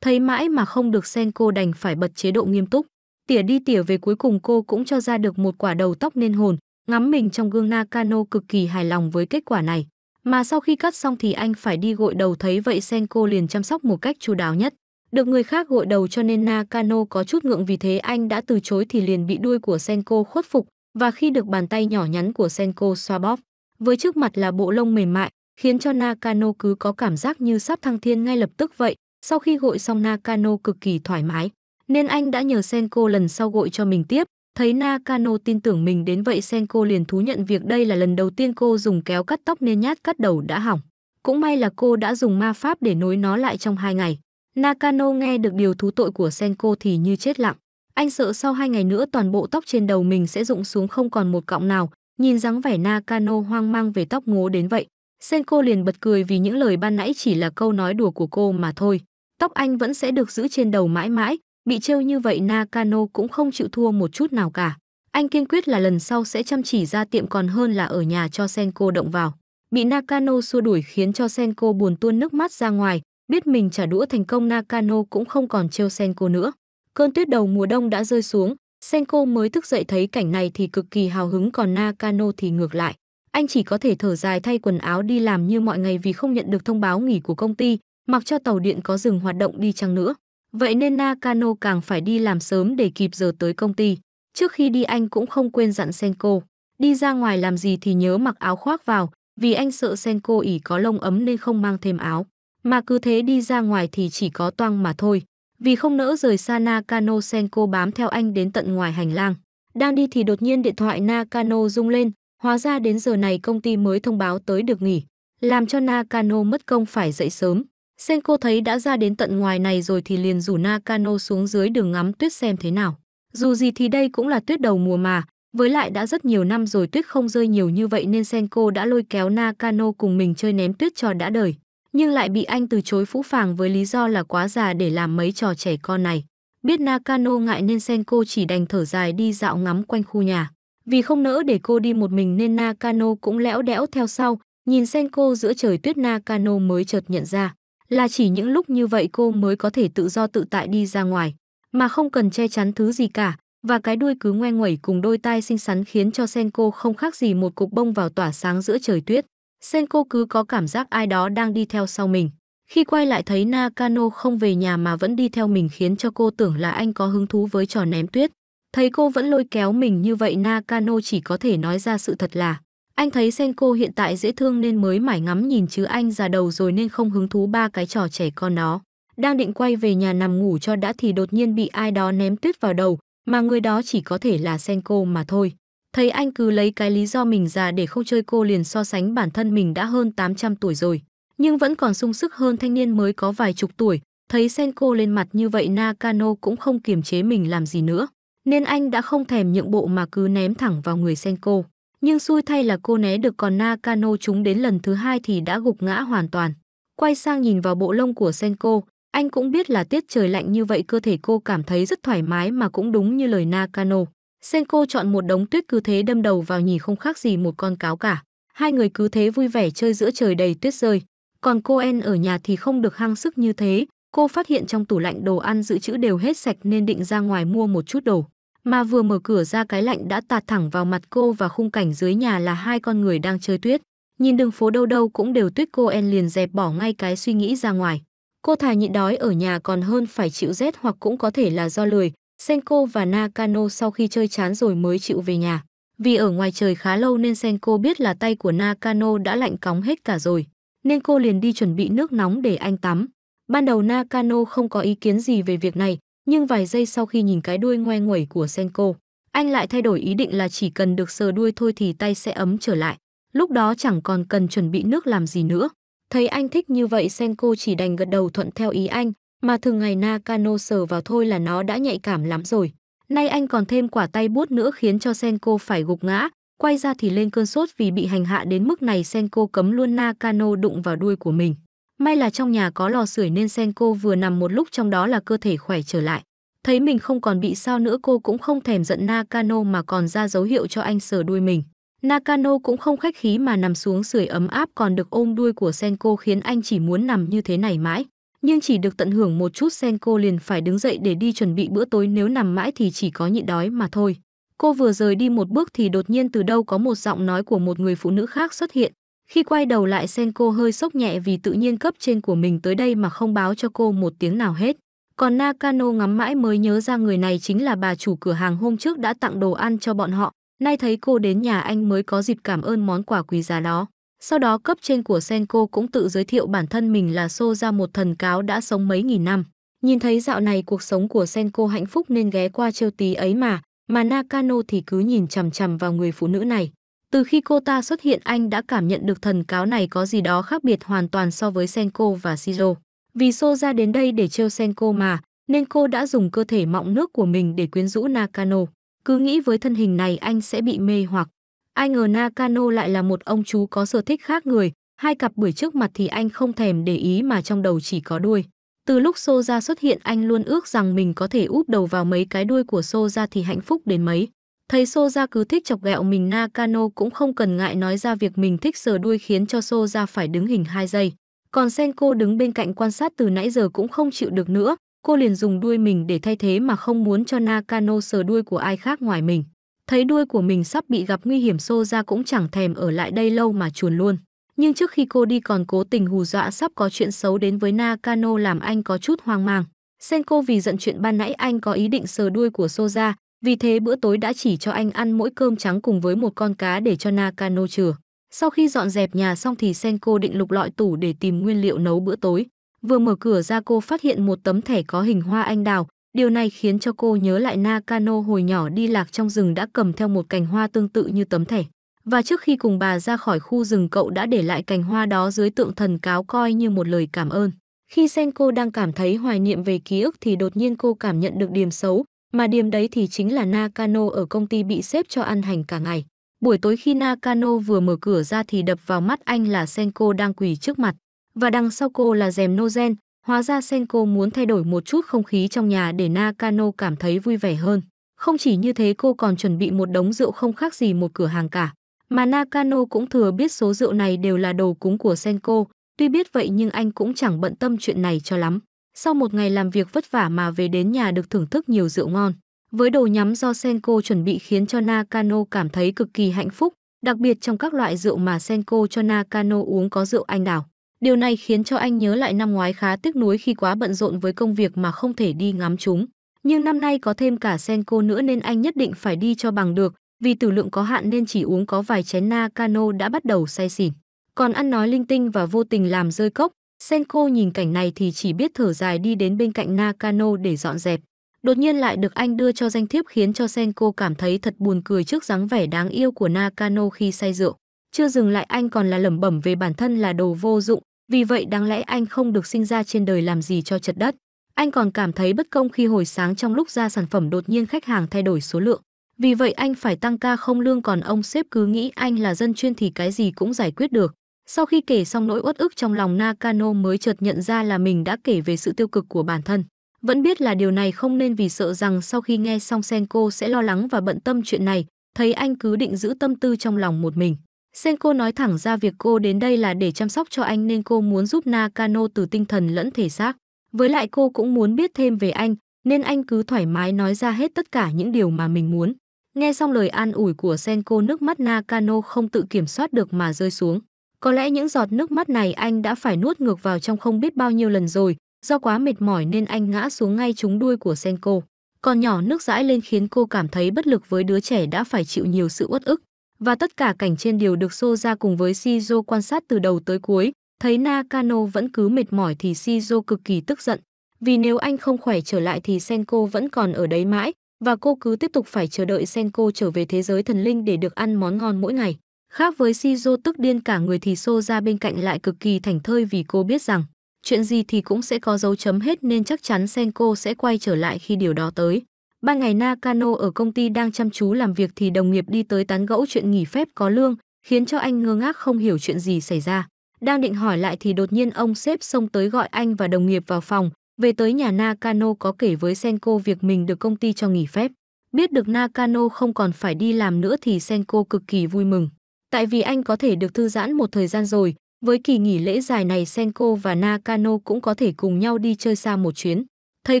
Thấy mãi mà không được sen cô đành phải bật chế độ nghiêm túc. Tỉa đi tỉa về cuối cùng cô cũng cho ra được một quả đầu tóc nên hồn, ngắm mình trong gương Nakano cực kỳ hài lòng với kết quả này. Mà sau khi cắt xong thì anh phải đi gội đầu thấy vậy sen cô liền chăm sóc một cách chú đáo nhất. Được người khác gội đầu cho nên Nakano có chút ngượng vì thế anh đã từ chối thì liền bị đuôi của Senko khuất phục và khi được bàn tay nhỏ nhắn của Senko xoa bóp. Với trước mặt là bộ lông mềm mại, khiến cho Nakano cứ có cảm giác như sắp thăng thiên ngay lập tức vậy, sau khi gội xong Nakano cực kỳ thoải mái, nên anh đã nhờ Senko lần sau gội cho mình tiếp. Thấy Nakano tin tưởng mình đến vậy Senko liền thú nhận việc đây là lần đầu tiên cô dùng kéo cắt tóc nên nhát cắt đầu đã hỏng. Cũng may là cô đã dùng ma pháp để nối nó lại trong hai ngày. Nakano nghe được điều thú tội của Senko thì như chết lặng. Anh sợ sau hai ngày nữa toàn bộ tóc trên đầu mình sẽ rụng xuống không còn một cọng nào. Nhìn dáng vẻ Nakano hoang mang về tóc ngố đến vậy. Senko liền bật cười vì những lời ban nãy chỉ là câu nói đùa của cô mà thôi tóc anh vẫn sẽ được giữ trên đầu mãi mãi, bị trêu như vậy Nakano cũng không chịu thua một chút nào cả. Anh kiên quyết là lần sau sẽ chăm chỉ ra tiệm còn hơn là ở nhà cho Senko động vào. Bị Nakano xua đuổi khiến cho Senko buồn tuôn nước mắt ra ngoài, biết mình trả đũa thành công Nakano cũng không còn trêu Senko nữa. Cơn tuyết đầu mùa đông đã rơi xuống, Senko mới thức dậy thấy cảnh này thì cực kỳ hào hứng còn Nakano thì ngược lại. Anh chỉ có thể thở dài thay quần áo đi làm như mọi ngày vì không nhận được thông báo nghỉ của công ty, mặc cho tàu điện có dừng hoạt động đi chăng nữa. Vậy nên Nakano càng phải đi làm sớm để kịp giờ tới công ty. Trước khi đi anh cũng không quên dặn Senko, đi ra ngoài làm gì thì nhớ mặc áo khoác vào, vì anh sợ Senko ỉ có lông ấm nên không mang thêm áo. Mà cứ thế đi ra ngoài thì chỉ có toang mà thôi. Vì không nỡ rời xa Nakano Senko bám theo anh đến tận ngoài hành lang. Đang đi thì đột nhiên điện thoại Nakano rung lên, hóa ra đến giờ này công ty mới thông báo tới được nghỉ, làm cho Nakano mất công phải dậy sớm. Senko thấy đã ra đến tận ngoài này rồi thì liền rủ Nakano xuống dưới đường ngắm tuyết xem thế nào. Dù gì thì đây cũng là tuyết đầu mùa mà, với lại đã rất nhiều năm rồi tuyết không rơi nhiều như vậy nên Senko đã lôi kéo Nakano cùng mình chơi ném tuyết trò đã đời. Nhưng lại bị anh từ chối phũ phàng với lý do là quá già để làm mấy trò trẻ con này. Biết Nakano ngại nên Senko chỉ đành thở dài đi dạo ngắm quanh khu nhà. Vì không nỡ để cô đi một mình nên Nakano cũng lẽo đẽo theo sau, nhìn Senko giữa trời tuyết Nakano mới chợt nhận ra là chỉ những lúc như vậy cô mới có thể tự do tự tại đi ra ngoài, mà không cần che chắn thứ gì cả, và cái đuôi cứ ngoe nguẩy cùng đôi tai xinh xắn khiến cho Senko không khác gì một cục bông vào tỏa sáng giữa trời tuyết. Senko cứ có cảm giác ai đó đang đi theo sau mình. Khi quay lại thấy Nakano không về nhà mà vẫn đi theo mình khiến cho cô tưởng là anh có hứng thú với trò ném tuyết. Thấy cô vẫn lôi kéo mình như vậy Nakano chỉ có thể nói ra sự thật là anh thấy Senko hiện tại dễ thương nên mới mải ngắm nhìn chứ anh già đầu rồi nên không hứng thú ba cái trò trẻ con nó. Đang định quay về nhà nằm ngủ cho đã thì đột nhiên bị ai đó ném tuyết vào đầu, mà người đó chỉ có thể là Senko mà thôi. Thấy anh cứ lấy cái lý do mình già để không chơi cô liền so sánh bản thân mình đã hơn 800 tuổi rồi, nhưng vẫn còn sung sức hơn thanh niên mới có vài chục tuổi. Thấy Senko lên mặt như vậy Nakano cũng không kiềm chế mình làm gì nữa, nên anh đã không thèm nhượng bộ mà cứ ném thẳng vào người Senko nhưng xui thay là cô né được còn Nakano chúng đến lần thứ hai thì đã gục ngã hoàn toàn. Quay sang nhìn vào bộ lông của Senko, anh cũng biết là tiết trời lạnh như vậy cơ thể cô cảm thấy rất thoải mái mà cũng đúng như lời Nakano. Senko chọn một đống tuyết cứ thế đâm đầu vào nhìn không khác gì một con cáo cả. Hai người cứ thế vui vẻ chơi giữa trời đầy tuyết rơi. Còn cô En ở nhà thì không được hăng sức như thế. Cô phát hiện trong tủ lạnh đồ ăn dự trữ đều hết sạch nên định ra ngoài mua một chút đồ mà vừa mở cửa ra cái lạnh đã tạt thẳng vào mặt cô và khung cảnh dưới nhà là hai con người đang chơi tuyết. Nhìn đường phố đâu đâu cũng đều tuyết cô En liền dẹp bỏ ngay cái suy nghĩ ra ngoài. Cô thà nhịn đói ở nhà còn hơn phải chịu rét hoặc cũng có thể là do lười. Senko và Nakano sau khi chơi chán rồi mới chịu về nhà. Vì ở ngoài trời khá lâu nên Senko biết là tay của Nakano đã lạnh cóng hết cả rồi. Nên cô liền đi chuẩn bị nước nóng để anh tắm. Ban đầu Nakano không có ý kiến gì về việc này, nhưng vài giây sau khi nhìn cái đuôi ngoe nguẩy của Senko, anh lại thay đổi ý định là chỉ cần được sờ đuôi thôi thì tay sẽ ấm trở lại. Lúc đó chẳng còn cần chuẩn bị nước làm gì nữa. Thấy anh thích như vậy Senko chỉ đành gật đầu thuận theo ý anh, mà thường ngày Nakano sờ vào thôi là nó đã nhạy cảm lắm rồi. Nay anh còn thêm quả tay buốt nữa khiến cho Senko phải gục ngã, quay ra thì lên cơn sốt vì bị hành hạ đến mức này Senko cấm luôn Nakano đụng vào đuôi của mình. May là trong nhà có lò sưởi nên sen cô vừa nằm một lúc trong đó là cơ thể khỏe trở lại. Thấy mình không còn bị sao nữa cô cũng không thèm giận Nakano mà còn ra dấu hiệu cho anh sờ đuôi mình. Nakano cũng không khách khí mà nằm xuống sưởi ấm áp còn được ôm đuôi của Senko khiến anh chỉ muốn nằm như thế này mãi. Nhưng chỉ được tận hưởng một chút Senko liền phải đứng dậy để đi chuẩn bị bữa tối nếu nằm mãi thì chỉ có nhịn đói mà thôi. Cô vừa rời đi một bước thì đột nhiên từ đâu có một giọng nói của một người phụ nữ khác xuất hiện. Khi quay đầu lại Senko hơi sốc nhẹ vì tự nhiên cấp trên của mình tới đây mà không báo cho cô một tiếng nào hết. Còn Nakano ngắm mãi mới nhớ ra người này chính là bà chủ cửa hàng hôm trước đã tặng đồ ăn cho bọn họ. Nay thấy cô đến nhà anh mới có dịp cảm ơn món quà quý giá đó. Sau đó cấp trên của Senko cũng tự giới thiệu bản thân mình là xô ra một thần cáo đã sống mấy nghìn năm. Nhìn thấy dạo này cuộc sống của Senko hạnh phúc nên ghé qua trêu tí ấy mà, mà Nakano thì cứ nhìn chằm chằm vào người phụ nữ này. Từ khi cô ta xuất hiện anh đã cảm nhận được thần cáo này có gì đó khác biệt hoàn toàn so với Senko và Shiro. Vì Sô ra đến đây để trêu Senko mà, nên cô đã dùng cơ thể mọng nước của mình để quyến rũ Nakano. Cứ nghĩ với thân hình này anh sẽ bị mê hoặc. Ai ngờ Nakano lại là một ông chú có sở thích khác người, hai cặp buổi trước mặt thì anh không thèm để ý mà trong đầu chỉ có đuôi. Từ lúc Soja xuất hiện anh luôn ước rằng mình có thể úp đầu vào mấy cái đuôi của Soja thì hạnh phúc đến mấy. Thầy Soja cứ thích chọc ghẹo mình Nakano cũng không cần ngại nói ra việc mình thích sờ đuôi khiến cho Sô Soja phải đứng hình 2 giây. Còn Senko đứng bên cạnh quan sát từ nãy giờ cũng không chịu được nữa, cô liền dùng đuôi mình để thay thế mà không muốn cho Nakano sờ đuôi của ai khác ngoài mình. Thấy đuôi của mình sắp bị gặp nguy hiểm Sô Soja cũng chẳng thèm ở lại đây lâu mà chuồn luôn. Nhưng trước khi cô đi còn cố tình hù dọa sắp có chuyện xấu đến với Nakano làm anh có chút hoang mang. Senko vì giận chuyện ban nãy anh có ý định sờ đuôi của Soja, vì thế bữa tối đã chỉ cho anh ăn mỗi cơm trắng cùng với một con cá để cho Nakano chừa. Sau khi dọn dẹp nhà xong thì Senko định lục lọi tủ để tìm nguyên liệu nấu bữa tối. Vừa mở cửa ra cô phát hiện một tấm thẻ có hình hoa anh đào. Điều này khiến cho cô nhớ lại Nakano hồi nhỏ đi lạc trong rừng đã cầm theo một cành hoa tương tự như tấm thẻ. Và trước khi cùng bà ra khỏi khu rừng cậu đã để lại cành hoa đó dưới tượng thần cáo coi như một lời cảm ơn. Khi Senko đang cảm thấy hoài niệm về ký ức thì đột nhiên cô cảm nhận được điểm xấu, mà điểm đấy thì chính là Nakano ở công ty bị xếp cho ăn hành cả ngày. Buổi tối khi Nakano vừa mở cửa ra thì đập vào mắt anh là Senko đang quỳ trước mặt, và đằng sau cô là rèm Nozen, hóa ra Senko muốn thay đổi một chút không khí trong nhà để Nakano cảm thấy vui vẻ hơn. Không chỉ như thế cô còn chuẩn bị một đống rượu không khác gì một cửa hàng cả, mà Nakano cũng thừa biết số rượu này đều là đồ cúng của Senko, tuy biết vậy nhưng anh cũng chẳng bận tâm chuyện này cho lắm. Sau một ngày làm việc vất vả mà về đến nhà được thưởng thức nhiều rượu ngon, với đồ nhắm do Senko chuẩn bị khiến cho Nakano cảm thấy cực kỳ hạnh phúc, đặc biệt trong các loại rượu mà Senko cho Nakano uống có rượu anh đào. Điều này khiến cho anh nhớ lại năm ngoái khá tiếc nuối khi quá bận rộn với công việc mà không thể đi ngắm chúng. Nhưng năm nay có thêm cả Senko nữa nên anh nhất định phải đi cho bằng được, vì tử lượng có hạn nên chỉ uống có vài chén Nakano đã bắt đầu say xỉn. Còn ăn nói linh tinh và vô tình làm rơi cốc, Senko nhìn cảnh này thì chỉ biết thở dài đi đến bên cạnh Nakano để dọn dẹp. Đột nhiên lại được anh đưa cho danh thiếp khiến cho Senko cảm thấy thật buồn cười trước dáng vẻ đáng yêu của Nakano khi say rượu. Chưa dừng lại anh còn là lẩm bẩm về bản thân là đồ vô dụng, vì vậy đáng lẽ anh không được sinh ra trên đời làm gì cho chật đất. Anh còn cảm thấy bất công khi hồi sáng trong lúc ra sản phẩm đột nhiên khách hàng thay đổi số lượng. Vì vậy anh phải tăng ca không lương còn ông sếp cứ nghĩ anh là dân chuyên thì cái gì cũng giải quyết được. Sau khi kể xong nỗi uất ức trong lòng Nakano mới chợt nhận ra là mình đã kể về sự tiêu cực của bản thân. Vẫn biết là điều này không nên vì sợ rằng sau khi nghe xong Senko sẽ lo lắng và bận tâm chuyện này, thấy anh cứ định giữ tâm tư trong lòng một mình. Senko nói thẳng ra việc cô đến đây là để chăm sóc cho anh nên cô muốn giúp Nakano từ tinh thần lẫn thể xác. Với lại cô cũng muốn biết thêm về anh, nên anh cứ thoải mái nói ra hết tất cả những điều mà mình muốn. Nghe xong lời an ủi của Senko nước mắt Nakano không tự kiểm soát được mà rơi xuống. Có lẽ những giọt nước mắt này anh đã phải nuốt ngược vào trong không biết bao nhiêu lần rồi, do quá mệt mỏi nên anh ngã xuống ngay trúng đuôi của Senko. Còn nhỏ nước dãi lên khiến cô cảm thấy bất lực với đứa trẻ đã phải chịu nhiều sự uất ức. Và tất cả cảnh trên đều được xô ra cùng với Shizuo quan sát từ đầu tới cuối, thấy Nakano vẫn cứ mệt mỏi thì Shizuo cực kỳ tức giận. Vì nếu anh không khỏe trở lại thì Senko vẫn còn ở đấy mãi, và cô cứ tiếp tục phải chờ đợi Senko trở về thế giới thần linh để được ăn món ngon mỗi ngày. Khác với Shizuo tức điên cả người thì Sô ra bên cạnh lại cực kỳ thành thơi vì cô biết rằng chuyện gì thì cũng sẽ có dấu chấm hết nên chắc chắn Senko sẽ quay trở lại khi điều đó tới. ba ngày Nakano ở công ty đang chăm chú làm việc thì đồng nghiệp đi tới tán gẫu chuyện nghỉ phép có lương, khiến cho anh ngơ ngác không hiểu chuyện gì xảy ra. Đang định hỏi lại thì đột nhiên ông sếp xông tới gọi anh và đồng nghiệp vào phòng, về tới nhà Nakano có kể với Senko việc mình được công ty cho nghỉ phép. Biết được Nakano không còn phải đi làm nữa thì Senko cực kỳ vui mừng tại vì anh có thể được thư giãn một thời gian rồi. Với kỳ nghỉ lễ dài này Senko và Nakano cũng có thể cùng nhau đi chơi xa một chuyến. Thấy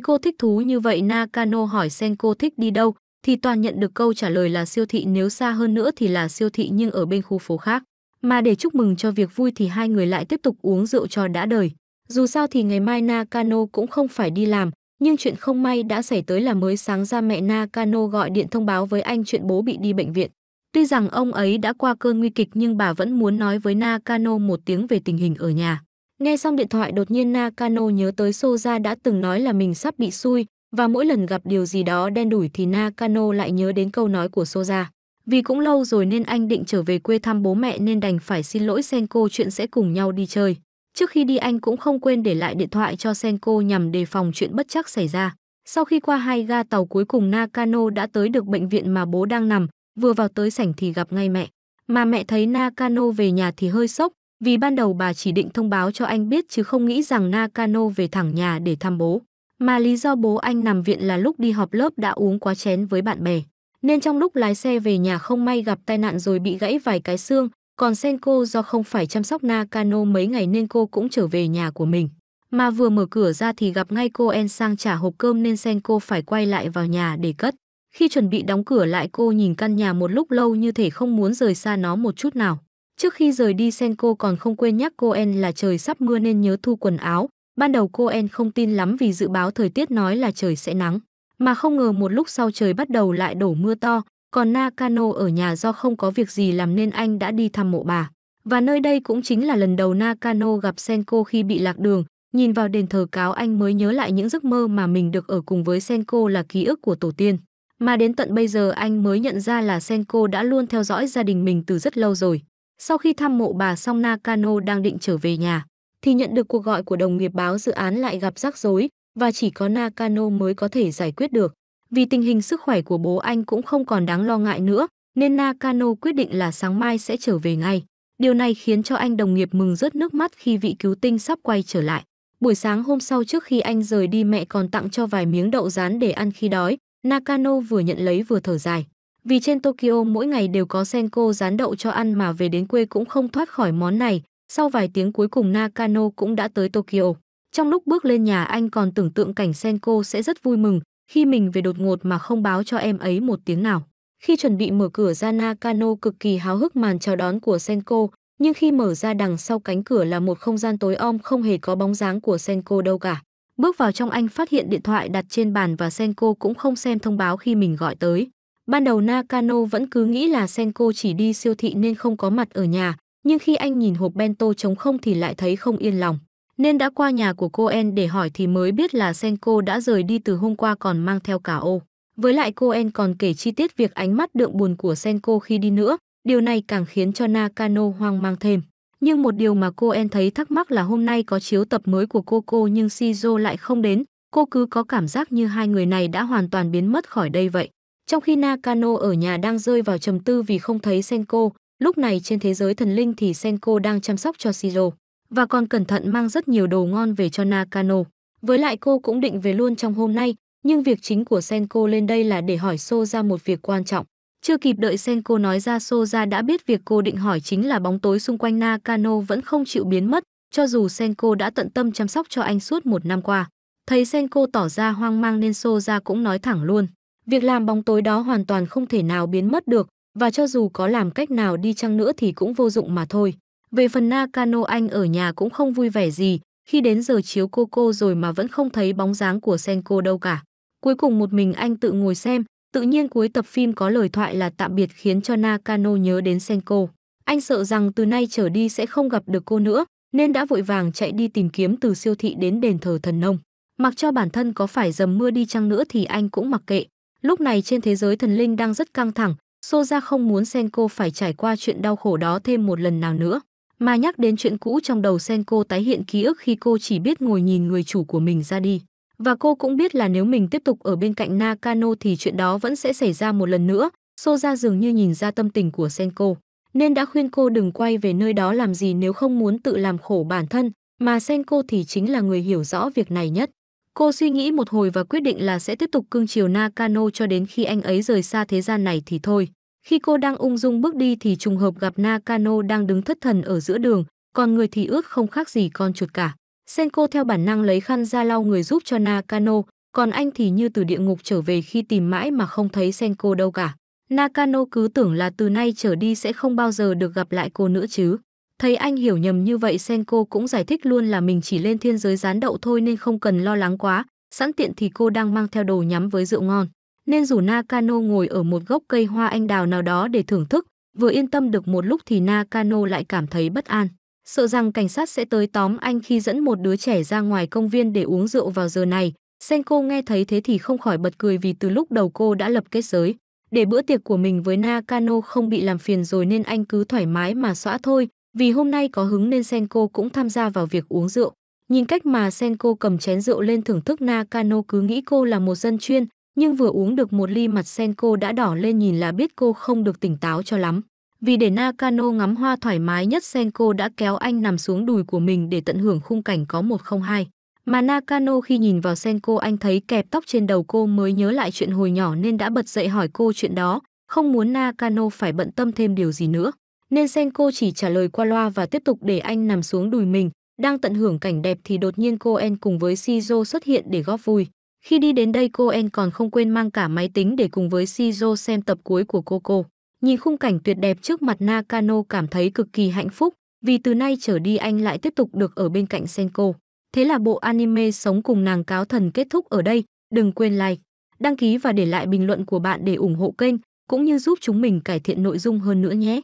cô thích thú như vậy Nakano hỏi Senko thích đi đâu, thì toàn nhận được câu trả lời là siêu thị nếu xa hơn nữa thì là siêu thị nhưng ở bên khu phố khác. Mà để chúc mừng cho việc vui thì hai người lại tiếp tục uống rượu cho đã đời. Dù sao thì ngày mai Nakano cũng không phải đi làm, nhưng chuyện không may đã xảy tới là mới sáng ra mẹ Nakano gọi điện thông báo với anh chuyện bố bị đi bệnh viện. Tuy rằng ông ấy đã qua cơn nguy kịch nhưng bà vẫn muốn nói với Nakano một tiếng về tình hình ở nhà. Nghe xong điện thoại đột nhiên Nakano nhớ tới Soja đã từng nói là mình sắp bị xui và mỗi lần gặp điều gì đó đen đủi thì Nakano lại nhớ đến câu nói của Soja. Vì cũng lâu rồi nên anh định trở về quê thăm bố mẹ nên đành phải xin lỗi Senko chuyện sẽ cùng nhau đi chơi. Trước khi đi anh cũng không quên để lại điện thoại cho Senko nhằm đề phòng chuyện bất chắc xảy ra. Sau khi qua hai ga tàu cuối cùng Nakano đã tới được bệnh viện mà bố đang nằm, Vừa vào tới sảnh thì gặp ngay mẹ. Mà mẹ thấy Nakano về nhà thì hơi sốc, vì ban đầu bà chỉ định thông báo cho anh biết chứ không nghĩ rằng Nakano về thẳng nhà để thăm bố. Mà lý do bố anh nằm viện là lúc đi họp lớp đã uống quá chén với bạn bè. Nên trong lúc lái xe về nhà không may gặp tai nạn rồi bị gãy vài cái xương, còn Senko do không phải chăm sóc Nakano mấy ngày nên cô cũng trở về nhà của mình. Mà vừa mở cửa ra thì gặp ngay cô En sang trả hộp cơm nên Senko phải quay lại vào nhà để cất. Khi chuẩn bị đóng cửa lại cô nhìn căn nhà một lúc lâu như thể không muốn rời xa nó một chút nào. Trước khi rời đi Senko còn không quên nhắc cô En là trời sắp mưa nên nhớ thu quần áo. Ban đầu cô En không tin lắm vì dự báo thời tiết nói là trời sẽ nắng. Mà không ngờ một lúc sau trời bắt đầu lại đổ mưa to, còn Nakano ở nhà do không có việc gì làm nên anh đã đi thăm mộ bà. Và nơi đây cũng chính là lần đầu Nakano gặp Senko khi bị lạc đường, nhìn vào đền thờ cáo anh mới nhớ lại những giấc mơ mà mình được ở cùng với Senko là ký ức của tổ tiên. Mà đến tận bây giờ anh mới nhận ra là Senko đã luôn theo dõi gia đình mình từ rất lâu rồi. Sau khi thăm mộ bà xong Nakano đang định trở về nhà, thì nhận được cuộc gọi của đồng nghiệp báo dự án lại gặp rắc rối và chỉ có Nakano mới có thể giải quyết được. Vì tình hình sức khỏe của bố anh cũng không còn đáng lo ngại nữa, nên Nakano quyết định là sáng mai sẽ trở về ngay. Điều này khiến cho anh đồng nghiệp mừng rớt nước mắt khi vị cứu tinh sắp quay trở lại. Buổi sáng hôm sau trước khi anh rời đi mẹ còn tặng cho vài miếng đậu rán để ăn khi đói, Nakano vừa nhận lấy vừa thở dài. Vì trên Tokyo mỗi ngày đều có Senko rán đậu cho ăn mà về đến quê cũng không thoát khỏi món này, sau vài tiếng cuối cùng Nakano cũng đã tới Tokyo. Trong lúc bước lên nhà anh còn tưởng tượng cảnh Senko sẽ rất vui mừng khi mình về đột ngột mà không báo cho em ấy một tiếng nào. Khi chuẩn bị mở cửa ra Nakano cực kỳ háo hức màn chào đón của Senko, nhưng khi mở ra đằng sau cánh cửa là một không gian tối om không hề có bóng dáng của Senko đâu cả. Bước vào trong anh phát hiện điện thoại đặt trên bàn và Senko cũng không xem thông báo khi mình gọi tới. Ban đầu Nakano vẫn cứ nghĩ là Senko chỉ đi siêu thị nên không có mặt ở nhà, nhưng khi anh nhìn hộp bento trống không thì lại thấy không yên lòng. Nên đã qua nhà của cô En để hỏi thì mới biết là Senko đã rời đi từ hôm qua còn mang theo cả ô. Với lại cô En còn kể chi tiết việc ánh mắt đượm buồn của Senko khi đi nữa, điều này càng khiến cho Nakano hoang mang thêm. Nhưng một điều mà cô En thấy thắc mắc là hôm nay có chiếu tập mới của cô cô nhưng Shizu lại không đến, cô cứ có cảm giác như hai người này đã hoàn toàn biến mất khỏi đây vậy. Trong khi Nakano ở nhà đang rơi vào trầm tư vì không thấy Senko, lúc này trên thế giới thần linh thì Senko đang chăm sóc cho Shiro và còn cẩn thận mang rất nhiều đồ ngon về cho Nakano. Với lại cô cũng định về luôn trong hôm nay, nhưng việc chính của Senko lên đây là để hỏi Sô ra một việc quan trọng. Chưa kịp đợi Senko nói ra Soja đã biết việc cô định hỏi chính là bóng tối xung quanh Nakano vẫn không chịu biến mất, cho dù Senko đã tận tâm chăm sóc cho anh suốt một năm qua. Thấy Senko tỏ ra hoang mang nên Soja cũng nói thẳng luôn. Việc làm bóng tối đó hoàn toàn không thể nào biến mất được, và cho dù có làm cách nào đi chăng nữa thì cũng vô dụng mà thôi. Về phần Nakano anh ở nhà cũng không vui vẻ gì, khi đến giờ chiếu cô cô rồi mà vẫn không thấy bóng dáng của Senko đâu cả. Cuối cùng một mình anh tự ngồi xem, Tự nhiên cuối tập phim có lời thoại là tạm biệt khiến cho Nakano nhớ đến Senko. Anh sợ rằng từ nay trở đi sẽ không gặp được cô nữa, nên đã vội vàng chạy đi tìm kiếm từ siêu thị đến đền thờ thần nông. Mặc cho bản thân có phải dầm mưa đi chăng nữa thì anh cũng mặc kệ. Lúc này trên thế giới thần linh đang rất căng thẳng, Soja không muốn Senko phải trải qua chuyện đau khổ đó thêm một lần nào nữa. Mà nhắc đến chuyện cũ trong đầu Senko tái hiện ký ức khi cô chỉ biết ngồi nhìn người chủ của mình ra đi. Và cô cũng biết là nếu mình tiếp tục ở bên cạnh Nakano thì chuyện đó vẫn sẽ xảy ra một lần nữa. Soja dường như nhìn ra tâm tình của Senko, nên đã khuyên cô đừng quay về nơi đó làm gì nếu không muốn tự làm khổ bản thân, mà Senko thì chính là người hiểu rõ việc này nhất. Cô suy nghĩ một hồi và quyết định là sẽ tiếp tục cưng chiều Nakano cho đến khi anh ấy rời xa thế gian này thì thôi. Khi cô đang ung dung bước đi thì trùng hợp gặp Nakano đang đứng thất thần ở giữa đường, còn người thì ước không khác gì con chuột cả. Senko theo bản năng lấy khăn ra lau người giúp cho Nakano, còn anh thì như từ địa ngục trở về khi tìm mãi mà không thấy Senko đâu cả. Nakano cứ tưởng là từ nay trở đi sẽ không bao giờ được gặp lại cô nữa chứ. Thấy anh hiểu nhầm như vậy Senko cũng giải thích luôn là mình chỉ lên thiên giới gián đậu thôi nên không cần lo lắng quá, sẵn tiện thì cô đang mang theo đồ nhắm với rượu ngon. Nên rủ Nakano ngồi ở một gốc cây hoa anh đào nào đó để thưởng thức, vừa yên tâm được một lúc thì Nakano lại cảm thấy bất an sợ rằng cảnh sát sẽ tới tóm anh khi dẫn một đứa trẻ ra ngoài công viên để uống rượu vào giờ này. Senko nghe thấy thế thì không khỏi bật cười vì từ lúc đầu cô đã lập kết giới. Để bữa tiệc của mình với Nakano không bị làm phiền rồi nên anh cứ thoải mái mà xóa thôi, vì hôm nay có hứng nên Senko cũng tham gia vào việc uống rượu. Nhìn cách mà Senko cầm chén rượu lên thưởng thức Nakano cứ nghĩ cô là một dân chuyên, nhưng vừa uống được một ly mặt Senko đã đỏ lên nhìn là biết cô không được tỉnh táo cho lắm. Vì để Nakano ngắm hoa thoải mái nhất Senko đã kéo anh nằm xuống đùi của mình để tận hưởng khung cảnh có một không hai. Mà Nakano khi nhìn vào Senko anh thấy kẹp tóc trên đầu cô mới nhớ lại chuyện hồi nhỏ nên đã bật dậy hỏi cô chuyện đó, không muốn Nakano phải bận tâm thêm điều gì nữa. Nên Senko chỉ trả lời qua loa và tiếp tục để anh nằm xuống đùi mình, đang tận hưởng cảnh đẹp thì đột nhiên cô En cùng với Shizuo xuất hiện để góp vui. Khi đi đến đây cô En còn không quên mang cả máy tính để cùng với Shizuo xem tập cuối của cô cô. Nhìn khung cảnh tuyệt đẹp trước mặt Nakano cảm thấy cực kỳ hạnh phúc, vì từ nay trở đi anh lại tiếp tục được ở bên cạnh Senko. Thế là bộ anime Sống cùng nàng cáo thần kết thúc ở đây, đừng quên like, đăng ký và để lại bình luận của bạn để ủng hộ kênh, cũng như giúp chúng mình cải thiện nội dung hơn nữa nhé.